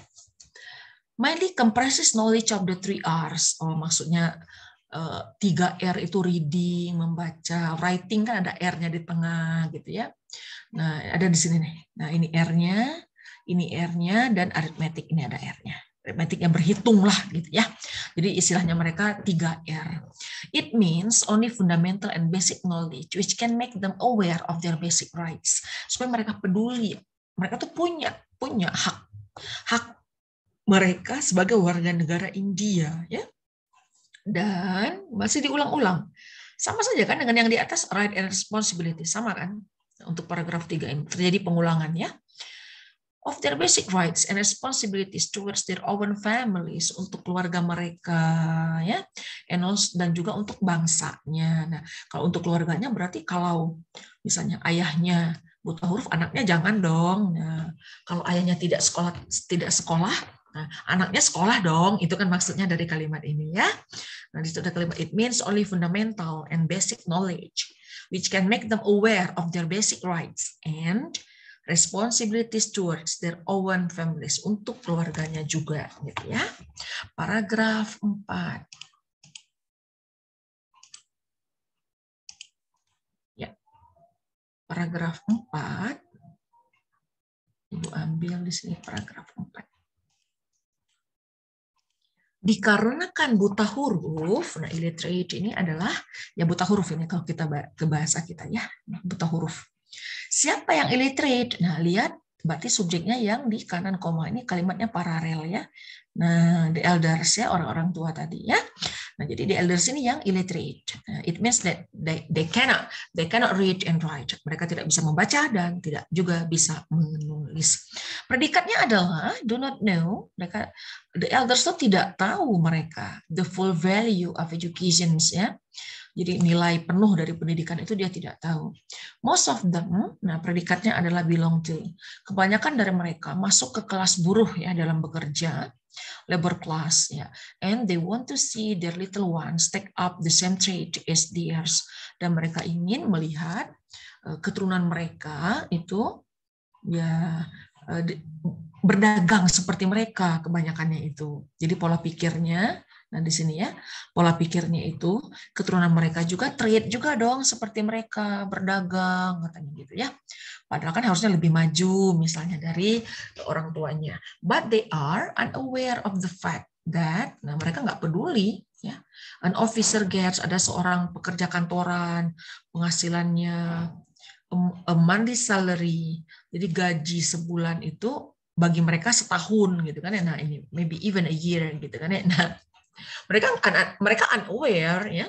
Miley compresses knowledge of the three R's, oh maksudnya Eh, tiga R itu reading, membaca, writing kan ada R-nya di tengah gitu ya. Nah, ada di sini nih. Nah, ini R-nya, ini R-nya dan aritmetik ini ada R-nya. Aritmetik yang berhitung lah gitu ya. Jadi istilahnya mereka tiga r It means only fundamental and basic knowledge which can make them aware of their basic rights. Supaya mereka peduli. Mereka tuh punya punya hak hak mereka sebagai warga negara India ya dan masih diulang-ulang. Sama saja kan dengan yang di atas right and responsibility sama kan untuk paragraf 3 ini terjadi pengulangan ya. Of their basic rights and responsibilities towards their own families untuk keluarga mereka ya, and dan juga untuk bangsanya. Nah, kalau untuk keluarganya berarti kalau misalnya ayahnya buta huruf anaknya jangan dong. Nah, kalau ayahnya tidak sekolah tidak sekolah, nah, anaknya sekolah dong. Itu kan maksudnya dari kalimat ini ya. Nah, di situ ada kalimat it means only fundamental and basic knowledge which can make them aware of their basic rights and responsibilities towards their own families untuk keluarganya juga gitu ya. Paragraf 4. Ya. Paragraf 4. Ibu ambil di sini paragraf 4 dikarenakan buta huruf, nah illiterate ini adalah ya buta huruf ini kalau kita ke bahasa kita ya, nah, buta huruf. Siapa yang illiterate? Nah, lihat berarti subjeknya yang di kanan koma ini kalimatnya paralel ya. Nah, the elders ya orang-orang tua tadi ya. Nah, jadi di elders ini yang illiterate. Nah, it means that they, they cannot they cannot read and write. Mereka tidak bisa membaca dan tidak juga bisa menulis. Predikatnya adalah do not know. Mereka the elders itu tidak tahu mereka the full value of educations ya. Jadi nilai penuh dari pendidikan itu dia tidak tahu. Most of them, nah predikatnya adalah belong to. Kebanyakan dari mereka masuk ke kelas buruh ya dalam bekerja, labor class ya. And they want to see their little ones take up the same trade as theirs. Dan mereka ingin melihat eh, keturunan mereka itu ya eh, berdagang seperti mereka kebanyakannya itu. Jadi pola pikirnya Nah, di sini ya, pola pikirnya itu keturunan mereka juga trade juga dong seperti mereka berdagang katanya gitu ya. Padahal kan harusnya lebih maju misalnya dari orang tuanya. But they are unaware of the fact that nah mereka nggak peduli ya. An officer gets ada seorang pekerja kantoran penghasilannya a monthly salary. Jadi gaji sebulan itu bagi mereka setahun gitu kan ya nah ini maybe even a year gitu kan ya nah mereka kan mereka unaware ya,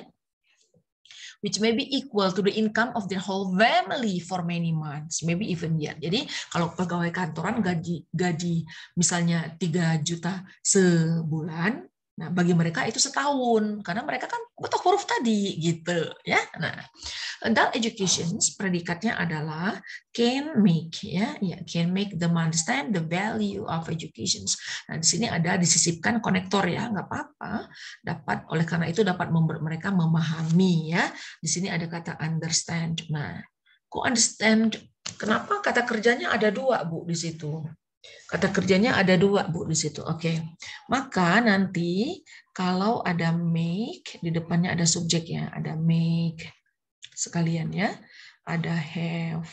which may be equal to the income of their whole family for many months, maybe even year. Jadi kalau pegawai kantoran gaji gaji misalnya 3 juta sebulan, Nah, bagi mereka itu setahun karena mereka kan butuh huruf tadi gitu ya. Nah, adult education predikatnya adalah can make ya, ya can make them understand the value of education. Nah, di sini ada disisipkan konektor ya, nggak apa-apa. Dapat oleh karena itu dapat mereka memahami ya. Di sini ada kata understand. Nah, kok understand? Kenapa kata kerjanya ada dua bu di situ? Kata kerjanya ada dua, Bu, di situ. Oke. Okay. Maka nanti kalau ada make, di depannya ada subjeknya. Ada make sekalian ya. Ada have.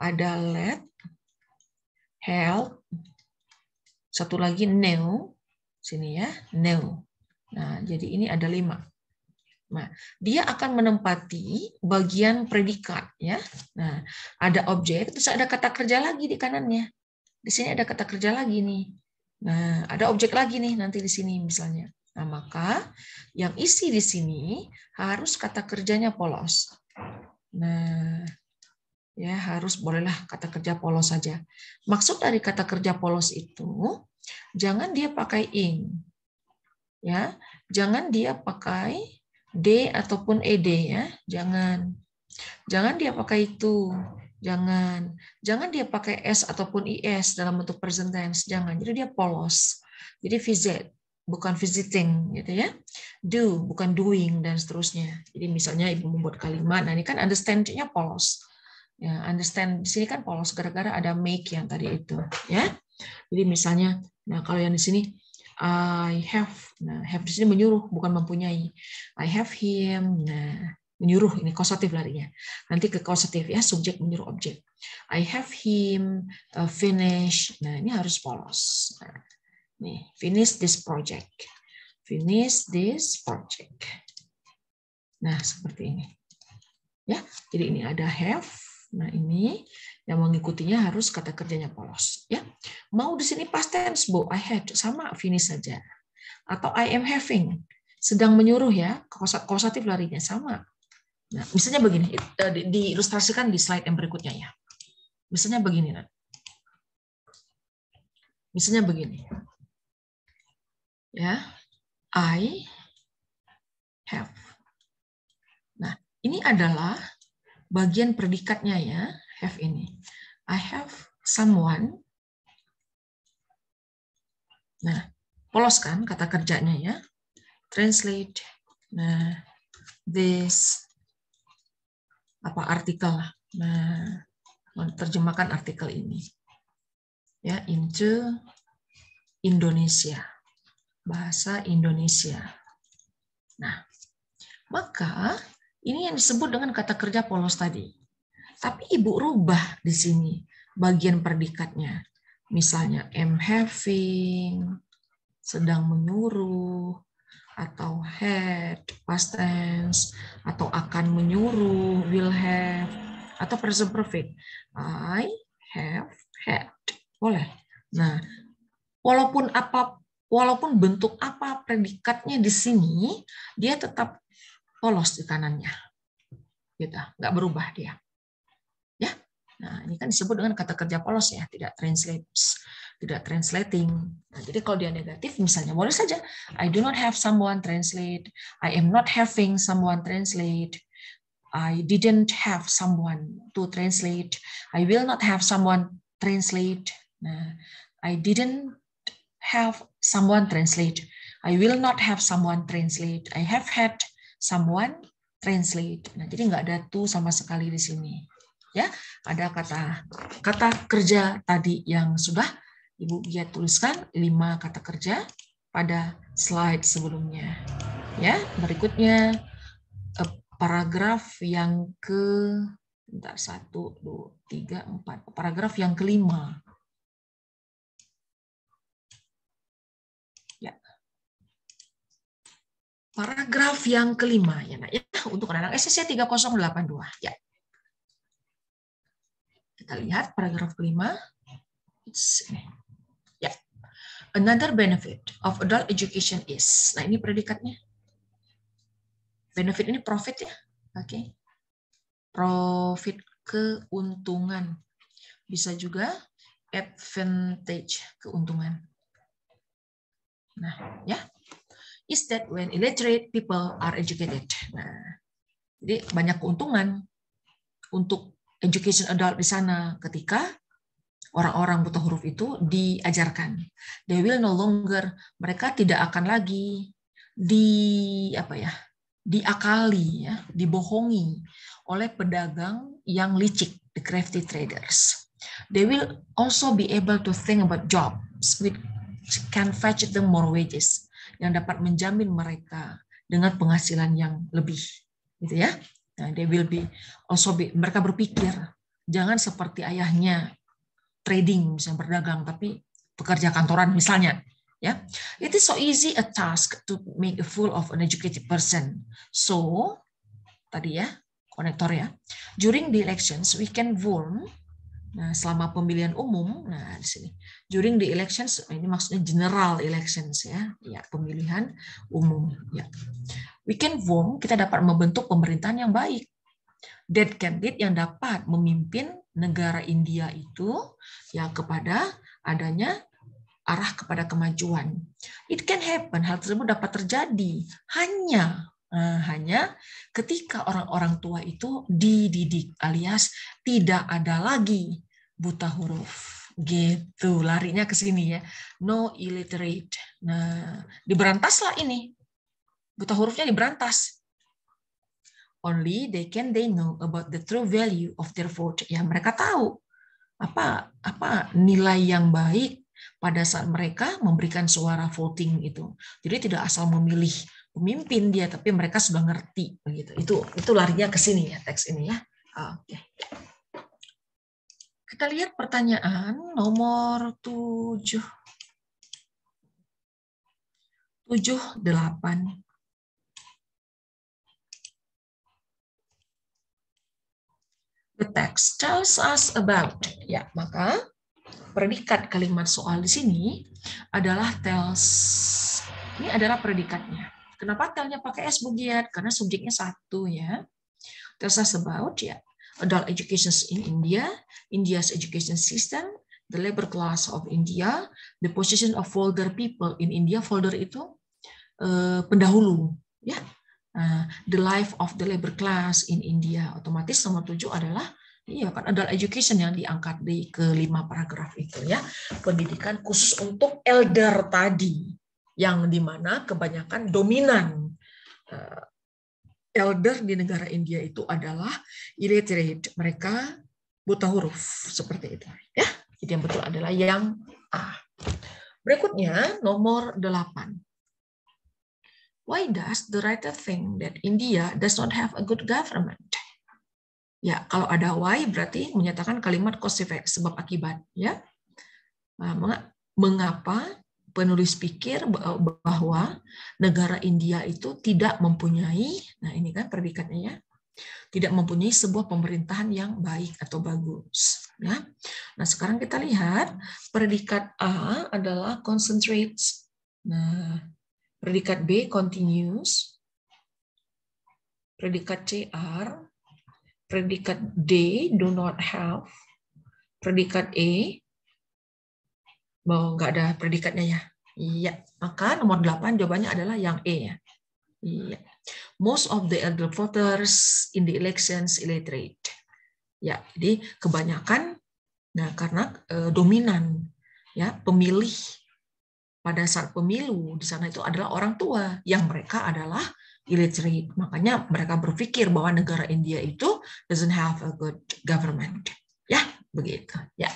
Ada let. Help. Satu lagi new. Sini ya, new. Nah, jadi ini ada lima. Nah, dia akan menempati bagian predikat ya. Nah, ada objek, terus ada kata kerja lagi di kanannya di sini ada kata kerja lagi nih. Nah, ada objek lagi nih nanti di sini misalnya. Nah, maka yang isi di sini harus kata kerjanya polos. Nah, ya harus bolehlah kata kerja polos saja. Maksud dari kata kerja polos itu jangan dia pakai ing. Ya, jangan dia pakai d ataupun ed ya, jangan. Jangan dia pakai itu. Jangan. Jangan dia pakai S ataupun IS dalam bentuk present tense. Jangan. Jadi dia polos. Jadi visit, bukan visiting. gitu ya. Do, bukan doing, dan seterusnya. Jadi misalnya ibu membuat kalimat, nah ini kan understand-nya polos. Ya, understand di sini kan polos gara-gara ada make yang tadi itu, ya. Jadi misalnya, nah kalau yang di sini I have, nah have di sini menyuruh bukan mempunyai. I have him, nah menyuruh ini kausatif larinya. Nanti ke kausatif ya, subjek menyuruh objek. I have him uh, finish. Nah, ini harus polos. Nah, nih, finish this project. Finish this project. Nah, seperti ini. Ya, jadi ini ada have. Nah, ini yang mengikutinya harus kata kerjanya polos, ya. Mau di sini past tense, Bu. I had sama finish saja. Atau I am having sedang menyuruh ya, kausatif larinya sama Nah, misalnya begini, eh, diilustrasikan di slide yang berikutnya ya. Misalnya begini, nah. Misalnya begini. Ya, I have. Nah, ini adalah bagian predikatnya ya, have ini. I have someone. Nah, polos kan kata kerjanya ya. Translate nah, this apa artikel lah. Nah, menerjemahkan artikel ini. Ya, into Indonesia. Bahasa Indonesia. Nah, maka ini yang disebut dengan kata kerja polos tadi. Tapi ibu rubah di sini bagian predikatnya. Misalnya am having, sedang menyuruh, atau had, past tense, atau akan menyuruh, will have, atau present perfect. I have had. Boleh. Nah, walaupun apa walaupun bentuk apa predikatnya di sini, dia tetap polos di kanannya. Gitu, nggak berubah dia. Ya. Nah, ini kan disebut dengan kata kerja polos ya, tidak translates tidak translating. Nah, jadi kalau dia negatif, misalnya boleh saja, I do not have someone translate, I am not having someone translate, I didn't have someone to translate, I will not have someone translate, nah, I didn't have someone translate, I will not have someone translate, I have had someone translate. Nah, jadi nggak ada tuh sama sekali di sini ya ada kata kata kerja tadi yang sudah Ibu dia tuliskan lima kata kerja pada slide sebelumnya. Ya, berikutnya eh, paragraf yang ke bentar, 1 2 3 4 paragraf yang kelima. Ya. Paragraf yang kelima ya, nak, ya untuk anak-anak SSC 3082. Ya, ya. Kita lihat paragraf kelima. It's, Another benefit of adult education is, nah ini predikatnya. Benefit ini profit ya, oke. Okay. Profit keuntungan. Bisa juga advantage keuntungan. Nah, ya. Yeah. Is that when illiterate people are educated. Nah, jadi banyak keuntungan untuk education adult di sana ketika orang-orang buta huruf itu diajarkan. They will no longer mereka tidak akan lagi di apa ya diakali ya dibohongi oleh pedagang yang licik the crafty traders. They will also be able to think about jobs which can fetch them more wages yang dapat menjamin mereka dengan penghasilan yang lebih gitu ya. Nah, they will be also be mereka berpikir jangan seperti ayahnya trading misalnya berdagang tapi pekerja kantoran misalnya ya yeah. it is so easy a task to make a fool of an educated person so tadi ya konektor ya during the elections we can warn nah selama pemilihan umum nah di sini during the elections ini maksudnya general elections ya ya pemilihan umum ya we can form kita dapat membentuk pemerintahan yang baik dead candidate yang dapat memimpin negara India itu ya kepada adanya arah kepada kemajuan. It can happen, hal tersebut dapat terjadi hanya eh, hanya ketika orang-orang tua itu dididik alias tidak ada lagi buta huruf gitu larinya ke sini ya no illiterate nah diberantaslah ini buta hurufnya diberantas only they can they know about the true value of their vote. Ya, mereka tahu apa apa nilai yang baik pada saat mereka memberikan suara voting itu. Jadi tidak asal memilih pemimpin dia, tapi mereka sudah ngerti begitu. Itu itu larinya ke sini ya teks ini ya. Oke. Kita lihat pertanyaan nomor 7. delapan The text tells us about. Ya, maka predikat kalimat soal di sini adalah tells. Ini adalah predikatnya. Kenapa tellnya pakai S, Bu Giat? Karena subjeknya satu ya. Tells us about ya. Adult education in India, India's education system, the labor class of India, the position of folder people in India. Folder itu eh, pendahulu, ya Eh, the Life of the Labor Class in India. Otomatis nomor tujuh adalah Iya kan adalah education yang diangkat di kelima paragraf itu ya pendidikan khusus untuk elder tadi yang dimana kebanyakan dominan eh, elder di negara India itu adalah illiterate mereka buta huruf seperti itu ya jadi yang betul adalah yang A berikutnya nomor delapan why does the writer think that India does not have a good government? Ya, kalau ada why berarti menyatakan kalimat cause effect, sebab akibat, ya. Ah, mengapa penulis pikir bahwa negara India itu tidak mempunyai, nah ini kan perbikatnya ya, tidak mempunyai sebuah pemerintahan yang baik atau bagus. Ya. Nah sekarang kita lihat predikat A adalah concentrates. Nah Predikat B continuous, Predikat C are. Predikat D do not have. Predikat E mau nggak ada predikatnya ya. Iya, maka nomor 8 jawabannya adalah yang E ya. Iya. Most of the elder voters in the elections illiterate. Ya, jadi kebanyakan nah karena eh, dominan ya pemilih pada saat pemilu di sana itu adalah orang tua yang mereka adalah illiterate. Makanya mereka berpikir bahwa negara India itu doesn't have a good government. Ya, begitu. Ya.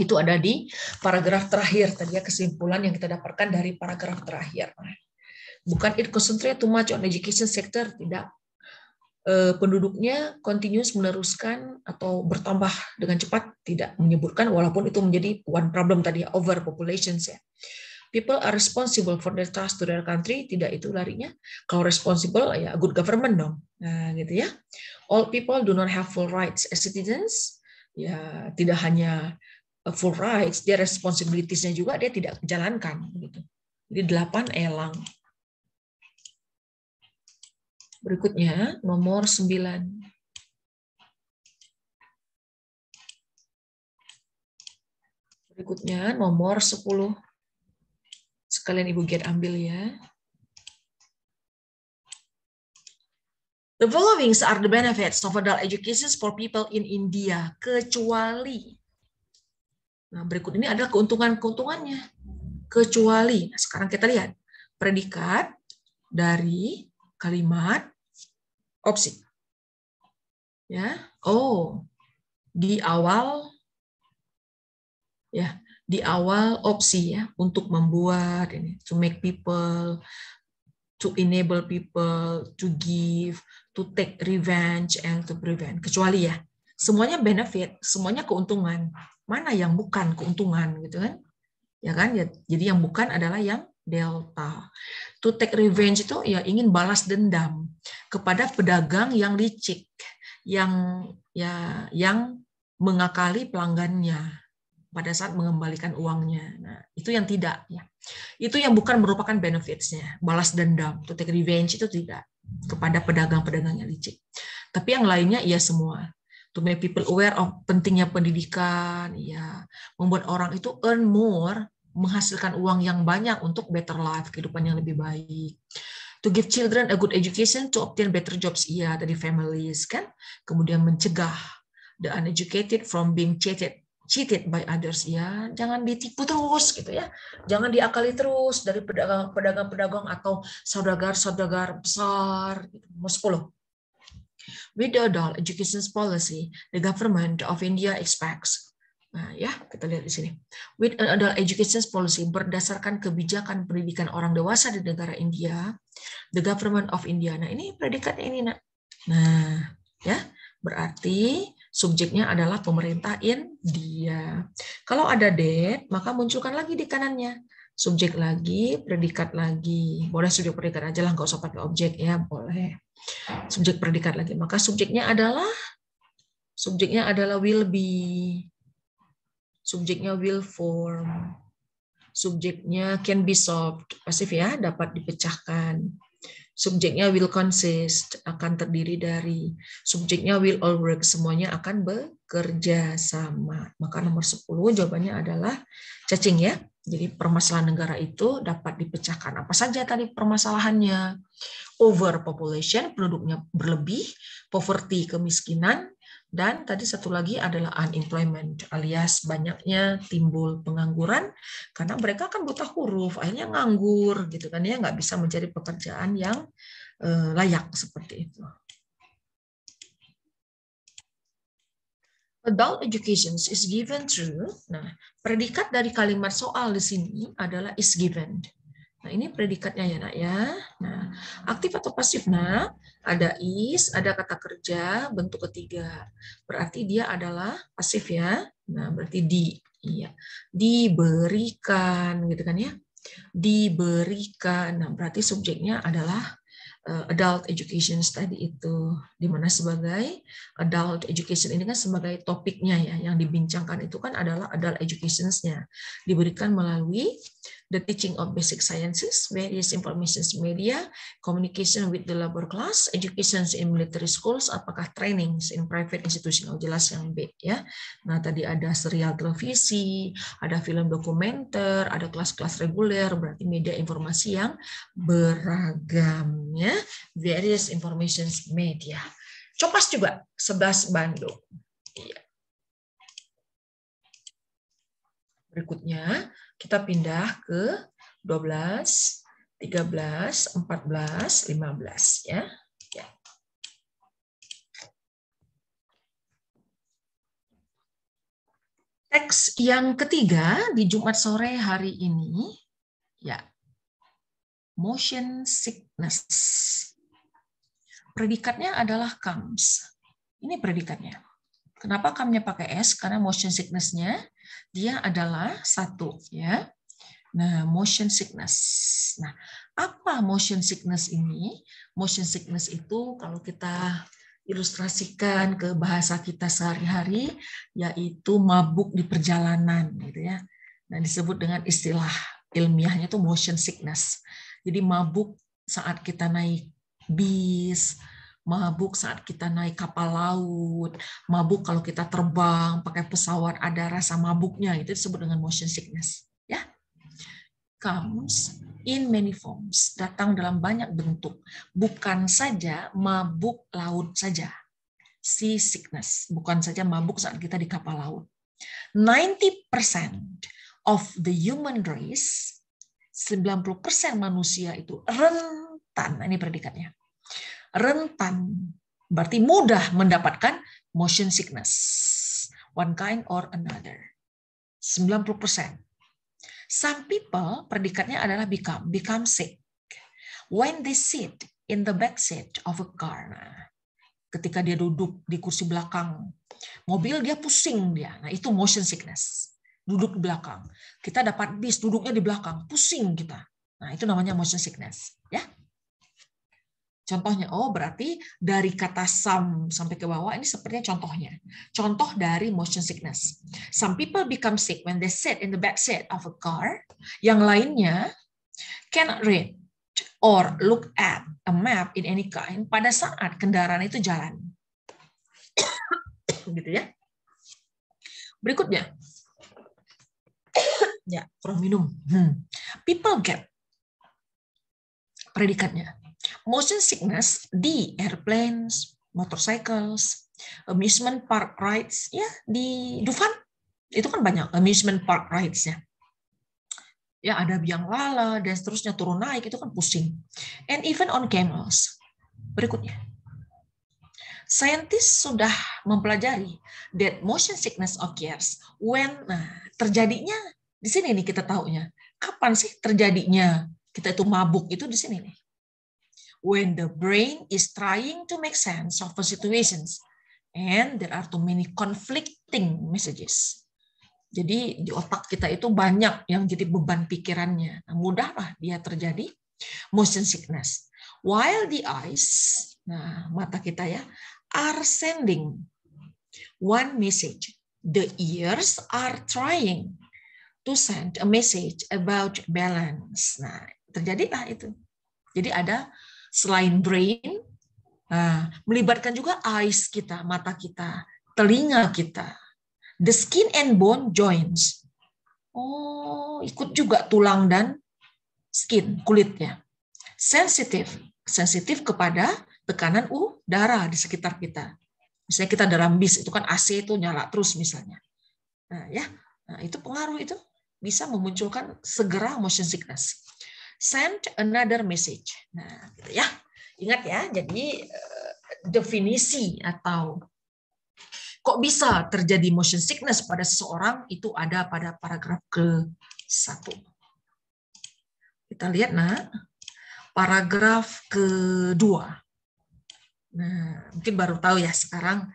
Itu ada di paragraf terakhir tadi ya kesimpulan yang kita dapatkan dari paragraf terakhir. Bukan it concentrate too much on education sector, tidak. Eh, penduduknya continuous meneruskan atau bertambah dengan cepat tidak menyebutkan walaupun itu menjadi one problem tadi overpopulation ya. People are responsible for their trust to their country tidak itu larinya kalau responsible ya good government dong nah gitu ya all people do not have full rights as citizens ya tidak hanya eh, full rights dia responsibilitiesnya juga dia tidak jalankan gitu jadi delapan elang Berikutnya, nomor 9. Berikutnya nomor 10. Sekalian Ibu Giat ambil ya. The following are the benefits of adult education for people in India, kecuali. Nah, berikut ini adalah keuntungan-keuntungannya. Kecuali. Nah, sekarang kita lihat predikat dari kalimat opsi. Ya, oh, di awal ya, di awal opsi ya untuk membuat ini to make people to enable people to give to take revenge and to prevent kecuali ya semuanya benefit semuanya keuntungan mana yang bukan keuntungan gitu kan ya kan ya, jadi yang bukan adalah yang Delta. To take revenge itu ya ingin balas dendam kepada pedagang yang licik, yang ya yang mengakali pelanggannya pada saat mengembalikan uangnya. Nah, itu yang tidak ya. Itu yang bukan merupakan benefitsnya, balas dendam, to take revenge itu tidak kepada pedagang-pedagang yang licik. Tapi yang lainnya ya semua. To make people aware of pentingnya pendidikan, ya, membuat orang itu earn more menghasilkan uang yang banyak untuk better life, kehidupan yang lebih baik. To give children a good education, to obtain better jobs, iya dari families kan. Kemudian mencegah the uneducated from being cheated cheated by others iya jangan ditipu terus gitu ya jangan diakali terus dari pedagang pedagang pedagang atau saudagar saudagar besar gitu. 10 With the adult education policy, the government of India expects Nah, ya, kita lihat di sini. With an adult education policy berdasarkan kebijakan pendidikan orang dewasa di negara India, the government of India. Nah, ini predikatnya ini, Nak. Nah, ya, berarti subjeknya adalah pemerintah India. Kalau ada date, maka munculkan lagi di kanannya. Subjek lagi, predikat lagi. Boleh subjek predikat aja lah, nggak usah pakai objek ya, boleh. Subjek predikat lagi. Maka subjeknya adalah subjeknya adalah will be subjeknya will form, subjeknya can be solved, pasif ya, dapat dipecahkan. Subjeknya will consist, akan terdiri dari. Subjeknya will all work, semuanya akan bekerja sama. Maka nomor 10 jawabannya adalah cacing ya. Jadi permasalahan negara itu dapat dipecahkan. Apa saja tadi permasalahannya? Overpopulation, penduduknya berlebih, poverty, kemiskinan, dan tadi satu lagi adalah unemployment alias banyaknya timbul pengangguran karena mereka kan buta huruf, akhirnya nganggur gitu kan ya nggak bisa mencari pekerjaan yang eh, layak seperti itu. Adult education is given through. Nah, predikat dari kalimat soal di sini adalah is given. Nah, ini predikatnya ya, Nak ya. Nah, aktif atau pasif, Nak? Ada is, ada kata kerja, bentuk ketiga. Berarti dia adalah pasif ya. Nah, berarti di. Iya. Diberikan gitu kan ya. Diberikan. Nah, berarti subjeknya adalah eh, adult education study itu dimana sebagai adult education ini kan sebagai topiknya ya yang dibincangkan itu kan adalah adult educationsnya diberikan melalui the teaching of basic sciences, various information media, communication with the labor class, education in military schools, apakah trainings in private institution, oh jelas yang B ya. Nah tadi ada serial televisi, ada film dokumenter, ada kelas-kelas reguler, berarti media informasi yang beragam ya, various information media. Copas juga sebas Bandung. Iya. Berikutnya, kita pindah ke 12, 13, 14, 15 ya. ya. Teks yang ketiga di Jumat sore hari ini ya. Motion sickness. Predikatnya adalah comes. Ini predikatnya. Kenapa kamnya pakai S? Karena motion sickness-nya dia adalah satu ya. Nah, motion sickness. Nah, apa motion sickness ini? Motion sickness itu kalau kita ilustrasikan ke bahasa kita sehari-hari yaitu mabuk di perjalanan gitu ya. Nah, disebut dengan istilah ilmiahnya itu motion sickness. Jadi mabuk saat kita naik bis, mabuk saat kita naik kapal laut, mabuk kalau kita terbang pakai pesawat ada rasa mabuknya itu disebut dengan motion sickness ya. Comes in many forms, datang dalam banyak bentuk, bukan saja mabuk laut saja. Sea sickness, bukan saja mabuk saat kita di kapal laut. 90% of the human race 90% manusia itu rentan, ini predikatnya, rentan, berarti mudah mendapatkan motion sickness, one kind or another. 90%. Some people, predikatnya adalah become, become sick. When they sit in the back seat of a car, nah, ketika dia duduk di kursi belakang mobil, dia pusing dia. Nah, itu motion sickness. Duduk di belakang. Kita dapat bis, duduknya di belakang. Pusing kita. Nah, itu namanya motion sickness. Ya. Contohnya, oh berarti dari kata some sampai ke bawah ini sepertinya contohnya. Contoh dari motion sickness. Some people become sick when they sit in the back seat of a car. Yang lainnya cannot read or look at a map in any kind pada saat kendaraan itu jalan. [coughs] gitu ya. Berikutnya. [coughs] ya, kurang minum. Hmm. People get predikatnya motion sickness di airplanes, motorcycles, amusement park rides, ya di Dufan itu kan banyak amusement park rides ya. Ya ada biang lala dan seterusnya turun naik itu kan pusing. And even on camels. Berikutnya. Scientist sudah mempelajari that motion sickness occurs when nah, terjadinya di sini nih kita taunya. Kapan sih terjadinya kita itu mabuk itu di sini nih when the brain is trying to make sense of a situations and there are too many conflicting messages. Jadi di otak kita itu banyak yang jadi beban pikirannya. Nah, mudahlah dia terjadi motion sickness. While the eyes, nah mata kita ya, are sending one message. The ears are trying to send a message about balance. Nah, terjadilah itu. Jadi ada selain brain, nah, melibatkan juga eyes kita, mata kita, telinga kita, the skin and bone joints. Oh, ikut juga tulang dan skin, kulitnya. Sensitif, sensitif kepada tekanan udara di sekitar kita. Misalnya kita dalam bis itu kan AC itu nyala terus misalnya. Nah, ya, nah, itu pengaruh itu bisa memunculkan segera motion sickness send another message. Nah, gitu ya. Ingat ya, jadi eh, definisi atau kok bisa terjadi motion sickness pada seseorang itu ada pada paragraf ke-1. Kita lihat nah, paragraf ke kedua. Nah, mungkin baru tahu ya sekarang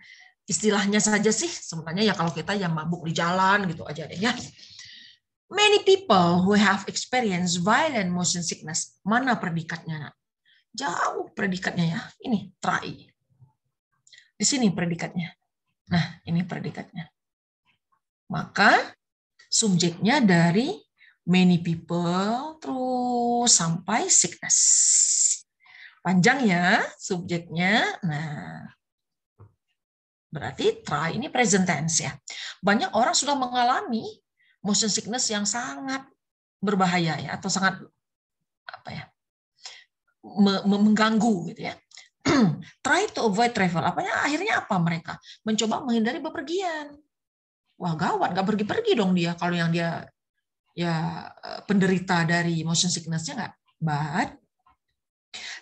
istilahnya saja sih sebenarnya ya kalau kita yang mabuk di jalan gitu aja deh ya. Many people who have experienced violent motion sickness. Mana predikatnya? Nak? Jauh predikatnya ya. Ini try. Di sini predikatnya. Nah, ini predikatnya. Maka subjeknya dari many people terus sampai sickness. Panjang ya subjeknya. Nah, berarti try ini present tense ya. Banyak orang sudah mengalami motion sickness yang sangat berbahaya ya atau sangat apa ya mengganggu gitu ya. [clears throat] Try to avoid travel. Apanya akhirnya apa mereka? Mencoba menghindari bepergian. Wah gawat, nggak pergi-pergi dong dia kalau yang dia ya eh, penderita dari motion sicknessnya nggak. But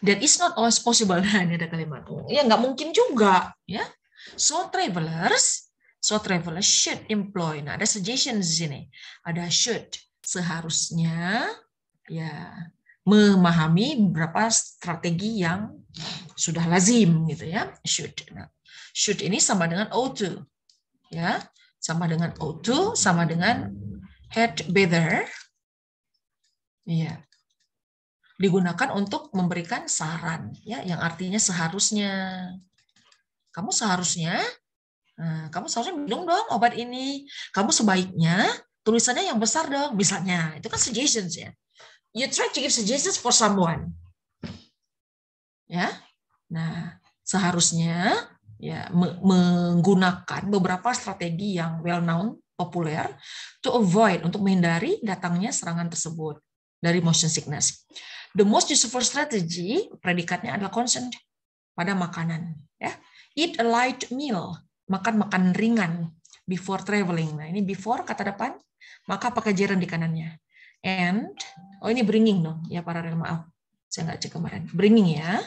that is not always possible. Nah, [laughs] ini ada kalimat. Ya nggak mungkin juga ya. So travelers So traveler should employ. Nah, ada suggestion di sini. Ada should, seharusnya ya memahami beberapa strategi yang sudah lazim gitu ya. Should. Nah, should ini sama dengan O to. Ya, sama dengan O to, sama dengan head better. Iya. Digunakan untuk memberikan saran ya yang artinya seharusnya. Kamu seharusnya Nah, kamu seharusnya minum dong obat ini. Kamu sebaiknya tulisannya yang besar dong, misalnya. Itu kan suggestions ya. You try to give suggestions for someone. Ya. Nah, seharusnya ya me menggunakan beberapa strategi yang well known, populer to avoid untuk menghindari datangnya serangan tersebut dari motion sickness. The most useful strategy predikatnya adalah concern pada makanan, ya. Eat a light meal makan-makan ringan before traveling. Nah, ini before kata depan, maka pakai jaren di kanannya. And, oh ini bringing dong, ya para paralel, maaf. Saya nggak cek kemarin. Bringing ya.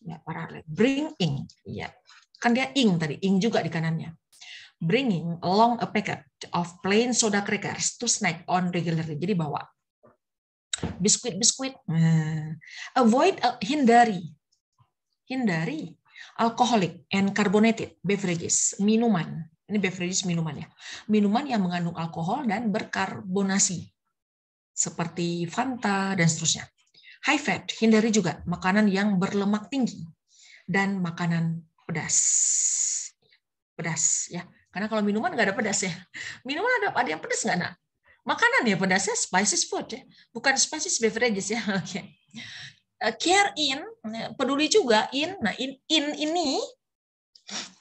Ya, para rel. bringing. Ya. Kan dia ing tadi, ing juga di kanannya. Bringing along a packet of plain soda crackers to snack on regularly. Jadi bawa. Biskuit-biskuit. Hmm. Avoid, uh, hindari. Hindari alkoholik and carbonated beverages, minuman. Ini beverages minuman ya. Minuman yang mengandung alkohol dan berkarbonasi seperti Fanta dan seterusnya. High fat, hindari juga makanan yang berlemak tinggi dan makanan pedas. Pedas ya. Karena kalau minuman nggak ada pedas ya. Minuman ada ada yang pedas nggak nak? Makanan ya pedasnya spices food ya, bukan spices beverages ya. [laughs] Oke. Eh, care in, eh, peduli juga in. Nah, in, in ini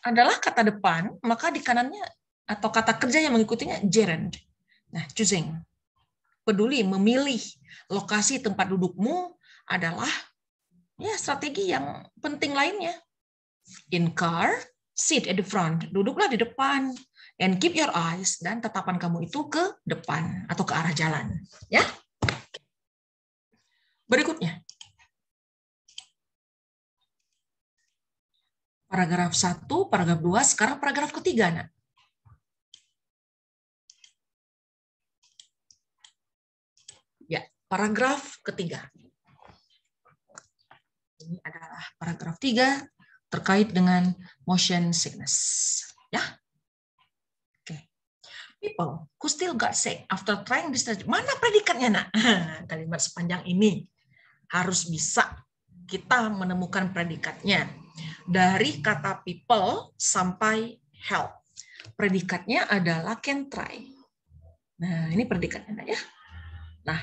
adalah kata depan, maka di kanannya atau kata kerja yang mengikutinya gerund. Nah, choosing. Peduli, memilih lokasi tempat dudukmu adalah ya strategi yang penting lainnya. In car, sit at the front. Duduklah di depan. And keep your eyes dan tatapan kamu itu ke depan atau ke arah jalan, ya. Berikutnya, paragraf 1, paragraf 2, sekarang paragraf ketiga, nak. Ya, paragraf ketiga. Ini adalah paragraf tiga, terkait dengan motion sickness. Ya. Oke. Okay. People who still got sick after trying this strategy. Mana predikatnya, Nak? [laughs] Kalimat sepanjang ini harus bisa kita menemukan predikatnya dari kata people sampai help. Predikatnya adalah can try. Nah, ini predikatnya, nak, ya. Nah,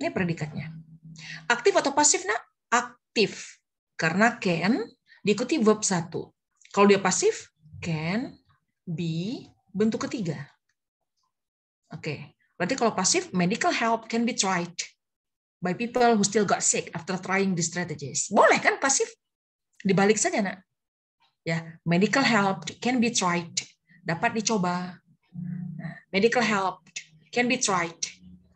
ini predikatnya. Aktif atau pasif, nak? Aktif. Karena can diikuti verb satu. Kalau dia pasif, can be bentuk ketiga. Oke, okay. berarti kalau pasif, medical help can be tried by people who still got sick after trying the strategies. Boleh kan pasif? Dibalik saja, nak. Ya, medical help can be tried. Dapat dicoba. Nah, medical help can be tried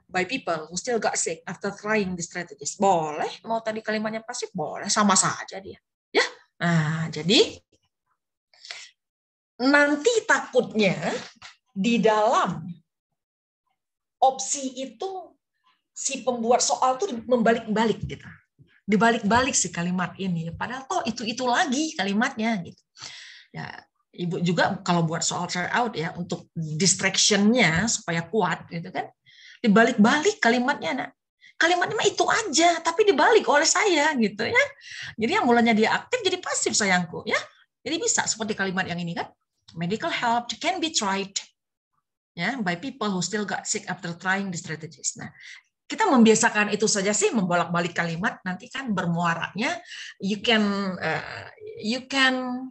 by people who still got sick after trying the strategies. Boleh, mau tadi kalimatnya pasti boleh. Sama saja dia. Ya, nah, jadi nanti takutnya di dalam opsi itu si pembuat soal tuh membalik-balik gitu dibalik-balik sih kalimat ini padahal toh itu-itu lagi kalimatnya gitu ya ibu juga kalau buat soal try out ya untuk distractionnya supaya kuat gitu kan dibalik-balik kalimatnya nak kalimatnya mah itu aja tapi dibalik oleh saya gitu ya jadi yang mulanya dia aktif jadi pasif sayangku ya jadi bisa seperti kalimat yang ini kan medical help can be tried ya yeah, by people who still got sick after trying the strategies nah kita membiasakan itu saja sih membolak-balik kalimat nanti kan bermuaranya you can uh, you can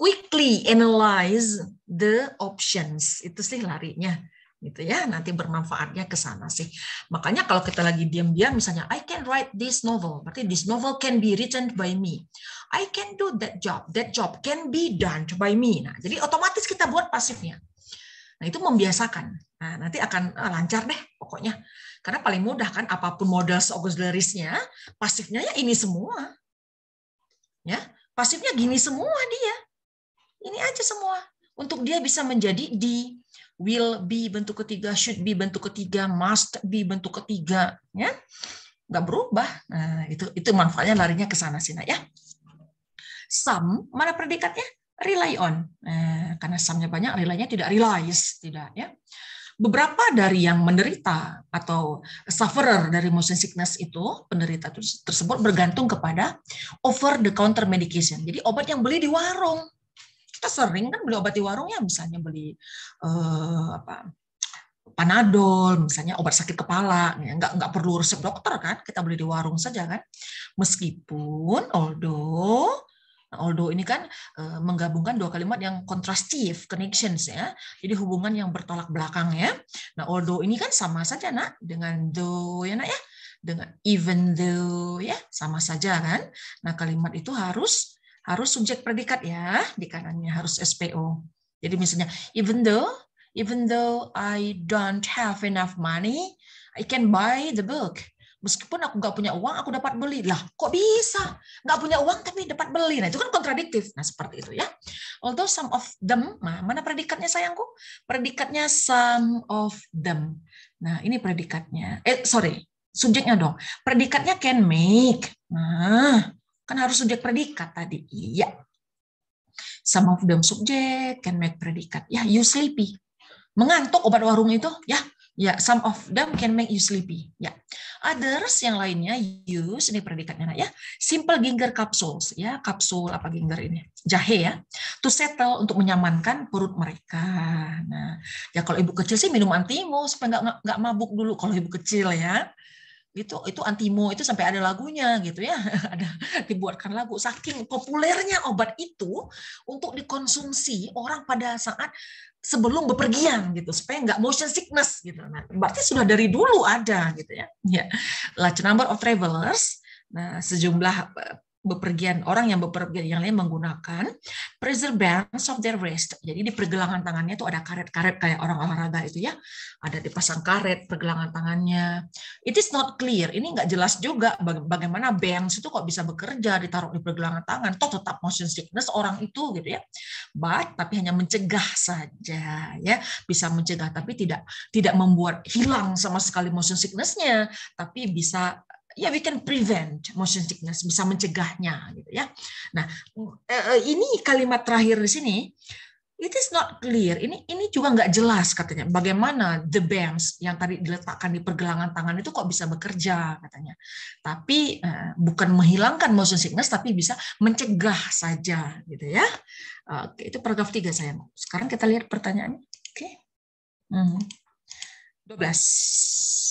quickly analyze the options itu sih larinya gitu ya nanti bermanfaatnya ke sana sih makanya kalau kita lagi diam-diam misalnya I can write this novel berarti this novel can be written by me I can do that job that job can be done by me nah jadi otomatis kita buat pasifnya nah itu membiasakan nah nanti akan ah, lancar deh pokoknya karena paling mudah kan apapun modal nya pasifnya ya ini semua. Ya, pasifnya gini semua dia. Ini aja semua. Untuk dia bisa menjadi di will be bentuk ketiga, should be bentuk ketiga, must be bentuk ketiga, ya. Nggak berubah. Nah, itu itu manfaatnya larinya ke sana sini ya. Some mana predikatnya? Rely on. Nah, karena samnya banyak, rely-nya tidak relies, tidak ya beberapa dari yang menderita atau sufferer dari motion sickness itu, penderita tersebut bergantung kepada over the counter medication. Jadi obat yang beli di warung. Kita sering kan beli obat di warung ya, misalnya beli eh, apa? panadol, misalnya obat sakit kepala, ya, nggak nggak perlu resep dokter kan, kita beli di warung saja kan. Meskipun, although Nah, although ini kan uh, menggabungkan dua kalimat yang kontrastif, connections ya. Jadi hubungan yang bertolak belakang ya. Nah, although ini kan sama saja nak dengan though ya nak ya. Dengan even though ya, sama saja kan. Nah, kalimat itu harus harus subjek predikat ya di kanannya harus SPO. Jadi misalnya even though even though I don't have enough money, I can buy the book meskipun aku nggak punya uang aku dapat beli lah kok bisa nggak punya uang tapi dapat beli nah itu kan kontradiktif nah seperti itu ya although some of them mana predikatnya sayangku predikatnya some of them nah ini predikatnya eh sorry subjeknya dong predikatnya can make nah kan harus subjek predikat tadi iya some of them subjek can make predikat ya you sleepy mengantuk obat warung itu ya Ya, yeah, some of them can make you sleepy. Ya, yeah. others yang lainnya use ini predikatnya ya. Simple ginger capsules ya, kapsul apa ginger ini jahe ya. To settle untuk menyamankan perut mereka. Nah, ya kalau ibu kecil sih minum antimo supaya nggak nggak mabuk dulu kalau ibu kecil ya itu itu antimo itu sampai ada lagunya gitu ya [laughs] ada dibuatkan lagu saking populernya obat itu untuk dikonsumsi orang pada saat sebelum bepergian gitu supaya nggak motion sickness gitu. Nah, berarti sudah dari dulu ada gitu ya. Ya, large number of travelers. Nah, sejumlah eh, bepergian orang yang bepergian yang lain menggunakan bands of their wrist. Jadi di pergelangan tangannya itu ada karet-karet kayak orang olahraga itu ya, ada dipasang karet pergelangan tangannya. It is not clear. Ini nggak jelas juga bagaimana bands itu kok bisa bekerja ditaruh di pergelangan tangan, toh tetap motion sickness orang itu gitu ya. But tapi hanya mencegah saja ya, bisa mencegah tapi tidak tidak membuat hilang sama sekali motion sicknessnya, tapi bisa ya we can prevent motion sickness bisa mencegahnya gitu ya nah eh, eh, ini kalimat terakhir di sini it is not clear. Ini ini juga nggak jelas katanya. Bagaimana the bands yang tadi diletakkan di pergelangan tangan itu kok bisa bekerja katanya. Tapi eh, bukan menghilangkan motion sickness tapi bisa mencegah saja gitu ya. Oke, itu paragraf tiga saya. Sekarang kita lihat pertanyaannya. Oke. Hmm. 12.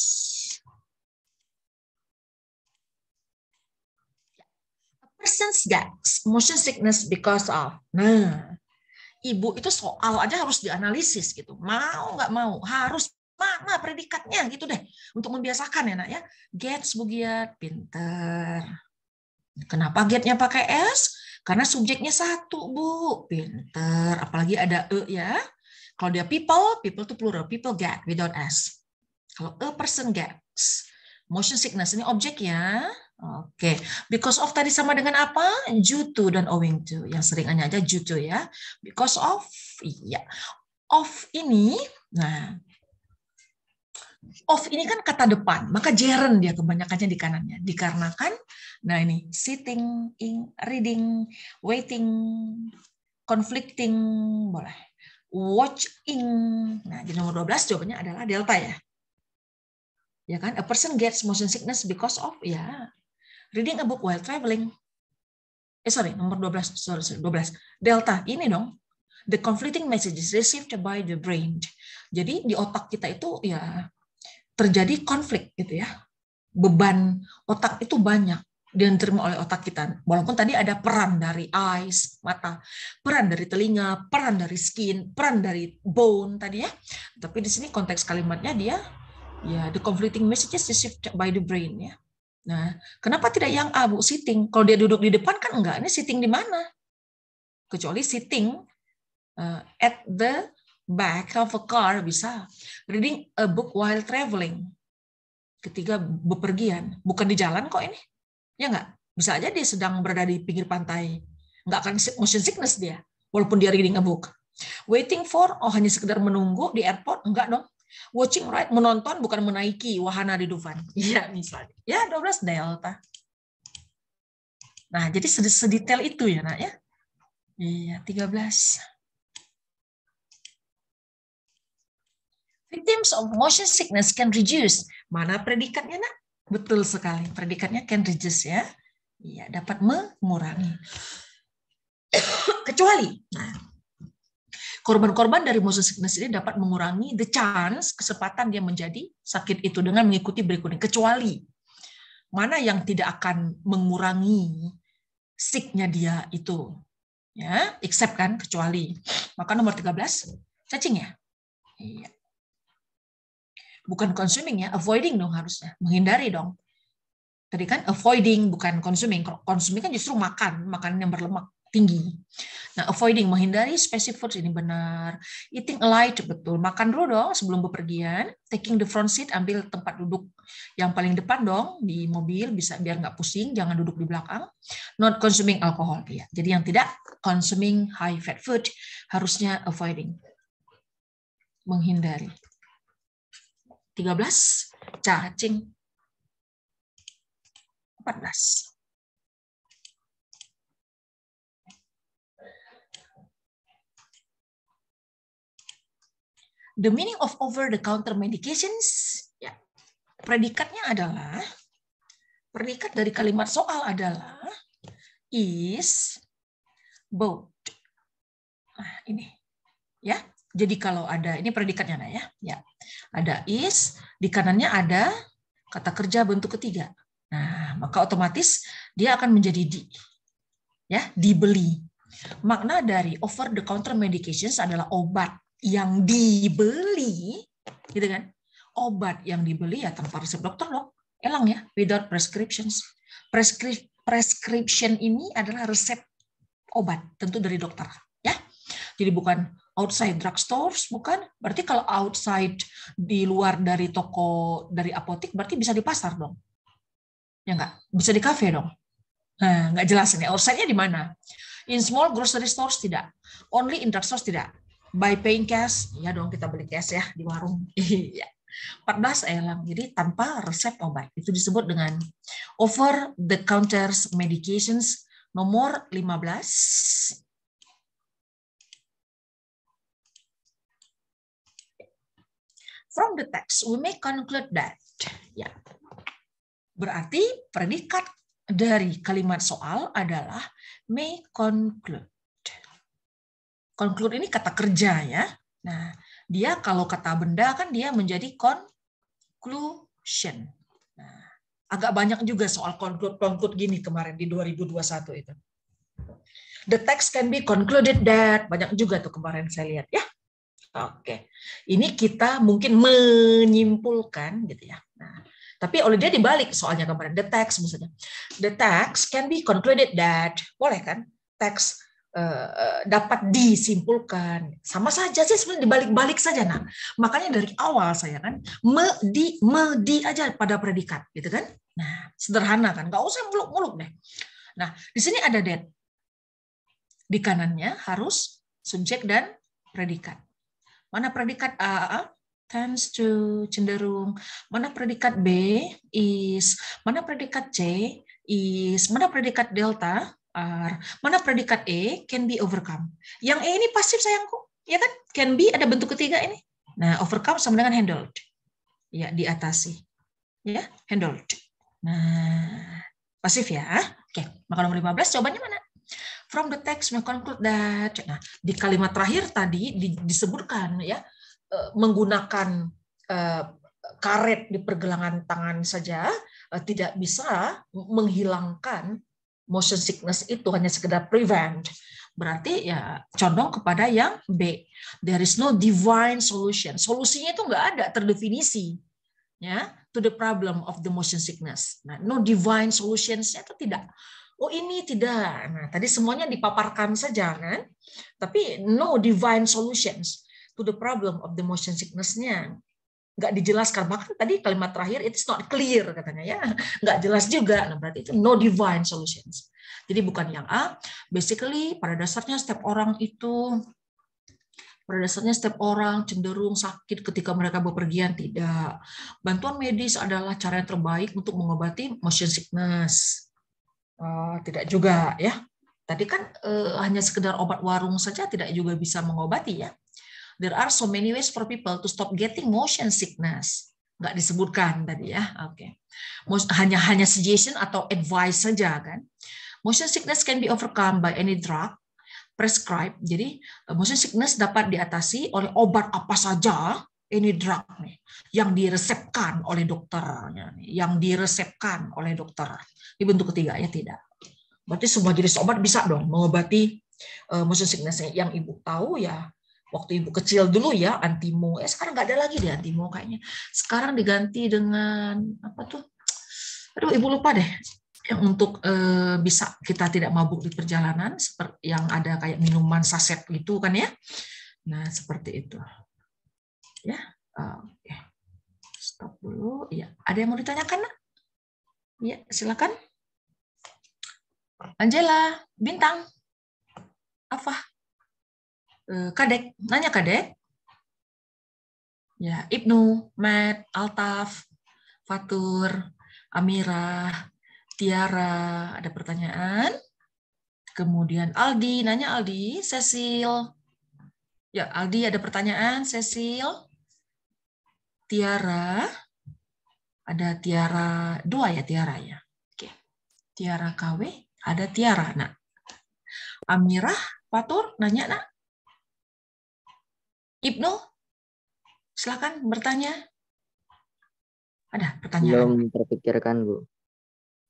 persons got motion sickness because of. Nah, ibu itu soal aja harus dianalisis gitu. Mau nggak mau, harus mana predikatnya gitu deh. Untuk membiasakan ya nak ya. Gets bugiat, pinter. Kenapa getnya pakai S? Karena subjeknya satu, Bu. Pinter. Apalagi ada E ya. Kalau dia people, people itu plural. People get without S. Kalau a e person gets. Motion sickness ini objek ya. Oke, okay. because of tadi sama dengan apa? Due to dan owing to. Yang sering aja due to ya. Because of, iya. Of ini, nah, of ini kan kata depan, maka gerund dia kebanyakannya di kanannya. Dikarenakan, nah ini sitting, in, reading, waiting, conflicting, boleh. Watching. Nah, jadi nomor 12 jawabannya adalah delta ya. Ya kan? A person gets motion sickness because of ya reading a book while traveling. Eh, sorry, nomor 12, sorry, sorry, 12. Delta, ini dong. The conflicting messages received by the brain. Jadi di otak kita itu ya terjadi konflik gitu ya. Beban otak itu banyak dan diterima oleh otak kita. Walaupun tadi ada peran dari eyes, mata, peran dari telinga, peran dari skin, peran dari bone tadi ya. Tapi di sini konteks kalimatnya dia ya the conflicting messages received by the brain ya. Nah, kenapa tidak yang A, Bu? Sitting. Kalau dia duduk di depan kan enggak. Ini sitting di mana? Kecuali sitting uh, at the back of a car bisa. Reading a book while traveling. Ketiga bepergian. Bukan di jalan kok ini. Ya enggak? Bisa aja dia sedang berada di pinggir pantai. Enggak akan motion sickness dia. Walaupun dia reading a book. Waiting for, oh hanya sekedar menunggu di airport. Enggak dong. Watching right menonton bukan menaiki wahana di Dufan. [laughs] Iya, misalnya. Ya, 12 delta. Nah, jadi sedetail itu ya, Nak ya. Iya, 13. Victims of motion sickness can reduce. Mana predikatnya, Nak? Betul sekali. Predikatnya can reduce ya. Iya, dapat mengurangi. [coughs] Kecuali, nah, korban-korban dari motion sickness ini dapat mengurangi the chance kesempatan dia menjadi sakit itu dengan mengikuti berikut ini. kecuali mana yang tidak akan mengurangi sicknya dia itu ya except kan kecuali maka nomor 13 cacing ya iya bukan consuming ya avoiding dong harusnya menghindari dong tadi kan avoiding bukan consuming consuming kan justru makan makanan yang berlemak tinggi. Nah, avoiding menghindari spicy foods ini benar. Eating light betul. Makan dulu dong sebelum bepergian. Taking the front seat ambil tempat duduk yang paling depan dong di mobil bisa biar nggak pusing. Jangan duduk di belakang. Not consuming alcohol ya. Jadi yang tidak consuming high fat food harusnya avoiding menghindari. 13 cacing. 14 the meaning of over-the-counter medications, ya, predikatnya adalah, predikat dari kalimat soal adalah is both. Nah, ini. Ya. Jadi kalau ada ini predikatnya nah ya. Ya. Ada is, di kanannya ada kata kerja bentuk ketiga. Nah, maka otomatis dia akan menjadi di. Ya, dibeli. Makna dari over the counter medications adalah obat yang dibeli, gitu kan? Obat yang dibeli ya tanpa resep dokter loh, elang ya, without prescriptions. Prescri prescription ini adalah resep obat, tentu dari dokter, ya. Jadi bukan outside drugstores, bukan? Berarti kalau outside di luar dari toko dari apotek, berarti bisa di pasar dong, ya nggak? Bisa di kafe dong. Nah, nggak jelas ini outside-nya di mana? In small grocery stores tidak, only in drugstores tidak by paying cash, ya dong kita beli cash ya di warung. [laughs] Iya. perdas elang, eh, jadi tanpa resep obat. Itu disebut dengan over the counter medications nomor 15. From the text, we may conclude that. Ya. Berarti predikat dari kalimat soal adalah may conclude. Conclude ini kata kerja ya. Nah, dia kalau kata benda kan dia menjadi conclusion. Nah, agak banyak juga soal conclude-conclude gini kemarin di 2021 itu. The text can be concluded that banyak juga tuh kemarin saya lihat ya. Oke. Ini kita mungkin menyimpulkan gitu ya. Nah, tapi oleh dia dibalik soalnya kemarin the text maksudnya The text can be concluded that boleh kan? Text Eh, dapat disimpulkan sama saja sih sebenarnya dibalik-balik saja nah makanya dari awal saya kan me di me di aja pada predikat gitu kan nah sederhana kan nggak usah muluk-muluk deh nah di sini ada dead di kanannya harus subjek dan predikat mana predikat a, a tends to cenderung mana predikat b is mana predikat c is mana predikat delta are. Mana predikat A can be overcome. Yang A ini pasif sayangku, ya kan? Can be ada bentuk ketiga ini. Nah, overcome sama dengan handled. Ya, diatasi. Ya, handled. Nah, pasif ya. Oke, maka nomor 15 jawabannya mana? From the text we conclude that. Nah, di kalimat terakhir tadi disebutkan ya eh, menggunakan eh, karet di pergelangan tangan saja eh, tidak bisa menghilangkan motion sickness itu hanya sekedar prevent, berarti ya condong kepada yang B. There is no divine solution. Solusinya itu nggak ada terdefinisi. Ya, to the problem of the motion sickness. Nah, no divine solutions itu tidak. Oh ini tidak. Nah, tadi semuanya dipaparkan saja kan. Tapi no divine solutions to the problem of the motion sickness-nya nggak dijelaskan bahkan tadi kalimat terakhir it's not clear katanya ya nggak jelas juga nah berarti itu no divine solutions jadi bukan yang A basically pada dasarnya setiap orang itu pada dasarnya setiap orang cenderung sakit ketika mereka bepergian tidak bantuan medis adalah cara yang terbaik untuk mengobati motion sickness uh, tidak juga ya tadi kan uh, hanya sekedar obat warung saja tidak juga bisa mengobati ya there are so many ways for people to stop getting motion sickness. Nggak disebutkan tadi ya. Oke. Okay. Hanya hanya suggestion atau advice saja kan. Motion sickness can be overcome by any drug prescribed. Jadi eh, motion sickness dapat diatasi oleh obat apa saja ini drug nih yang diresepkan oleh dokter, yang diresepkan oleh dokter. Ini bentuk ketiga ya tidak. Berarti semua jenis obat bisa dong mengobati uh, motion sickness yang ibu tahu ya waktu ibu kecil dulu ya antimo eh sekarang nggak ada lagi deh antimo kayaknya sekarang diganti dengan apa tuh aduh ibu lupa deh yang untuk eh, bisa kita tidak mabuk di perjalanan seperti yang ada kayak minuman saset itu kan ya nah seperti itu ya oke stop dulu ya ada yang mau ditanyakan nak? ya silakan Angela bintang apa Eh, Kadek, nanya Kadek. Ya, Ibnu, Mat, Altaf, Fatur, Amira, Tiara, ada pertanyaan? Kemudian Aldi, nanya Aldi, Cecil. Ya, Aldi ada pertanyaan, Cecil. Tiara, ada Tiara dua ya Tiara ya. Oke. Tiara KW, ada Tiara, Nak. Amirah, Fatur, nanya, Nak. Ibnu, silakan bertanya. Ada pertanyaan? Belum terpikirkan, Bu.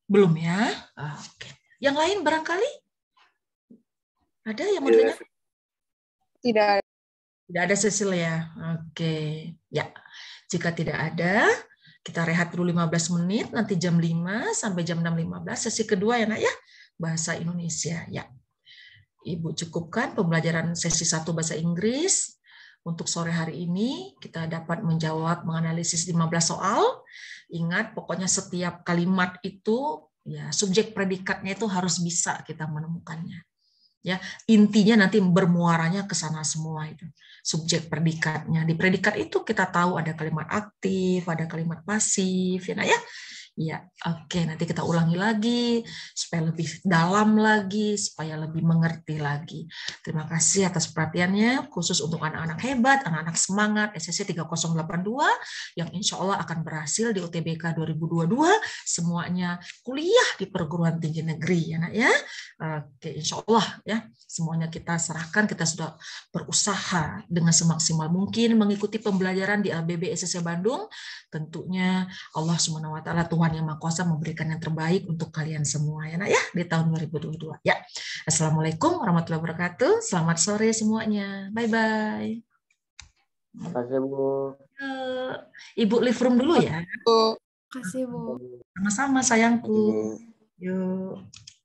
Belum ya? Ah. Oke. Yang lain barangkali? Ada yang mau iya. ditanya? Tidak Tidak ada Cecil ya? Oke. Ya. Jika tidak ada, kita rehat dulu 15 menit, nanti jam 5 sampai jam 6.15, sesi kedua ya nak ya, bahasa Indonesia. Ya, Ibu cukupkan pembelajaran sesi satu bahasa Inggris, untuk sore hari ini kita dapat menjawab menganalisis 15 soal. Ingat pokoknya setiap kalimat itu ya subjek predikatnya itu harus bisa kita menemukannya. Ya, intinya nanti bermuaranya ke sana semua itu. Subjek predikatnya. Di predikat itu kita tahu ada kalimat aktif, ada kalimat pasif, ya, nah ya. Ya, oke. Nanti kita ulangi lagi supaya lebih dalam lagi, supaya lebih mengerti lagi. Terima kasih atas perhatiannya, khusus untuk anak-anak hebat, anak-anak semangat SSC 3082 yang insya Allah akan berhasil di UTBK 2022 semuanya kuliah di perguruan tinggi negeri ya nak ya. Oke, insya Allah ya semuanya kita serahkan. Kita sudah berusaha dengan semaksimal mungkin mengikuti pembelajaran di ABB SSC Bandung. Tentunya Allah swt Tuhan Tuhan Yang Maha Kuasa memberikan yang terbaik untuk kalian semua ya nak ya di tahun 2022 ya. Assalamualaikum warahmatullahi wabarakatuh. Selamat sore semuanya. Bye bye. Terima kasih Bu. Eh, Ibu live room dulu ya. Terima kasih Bu. Sama-sama sayangku. Yuk.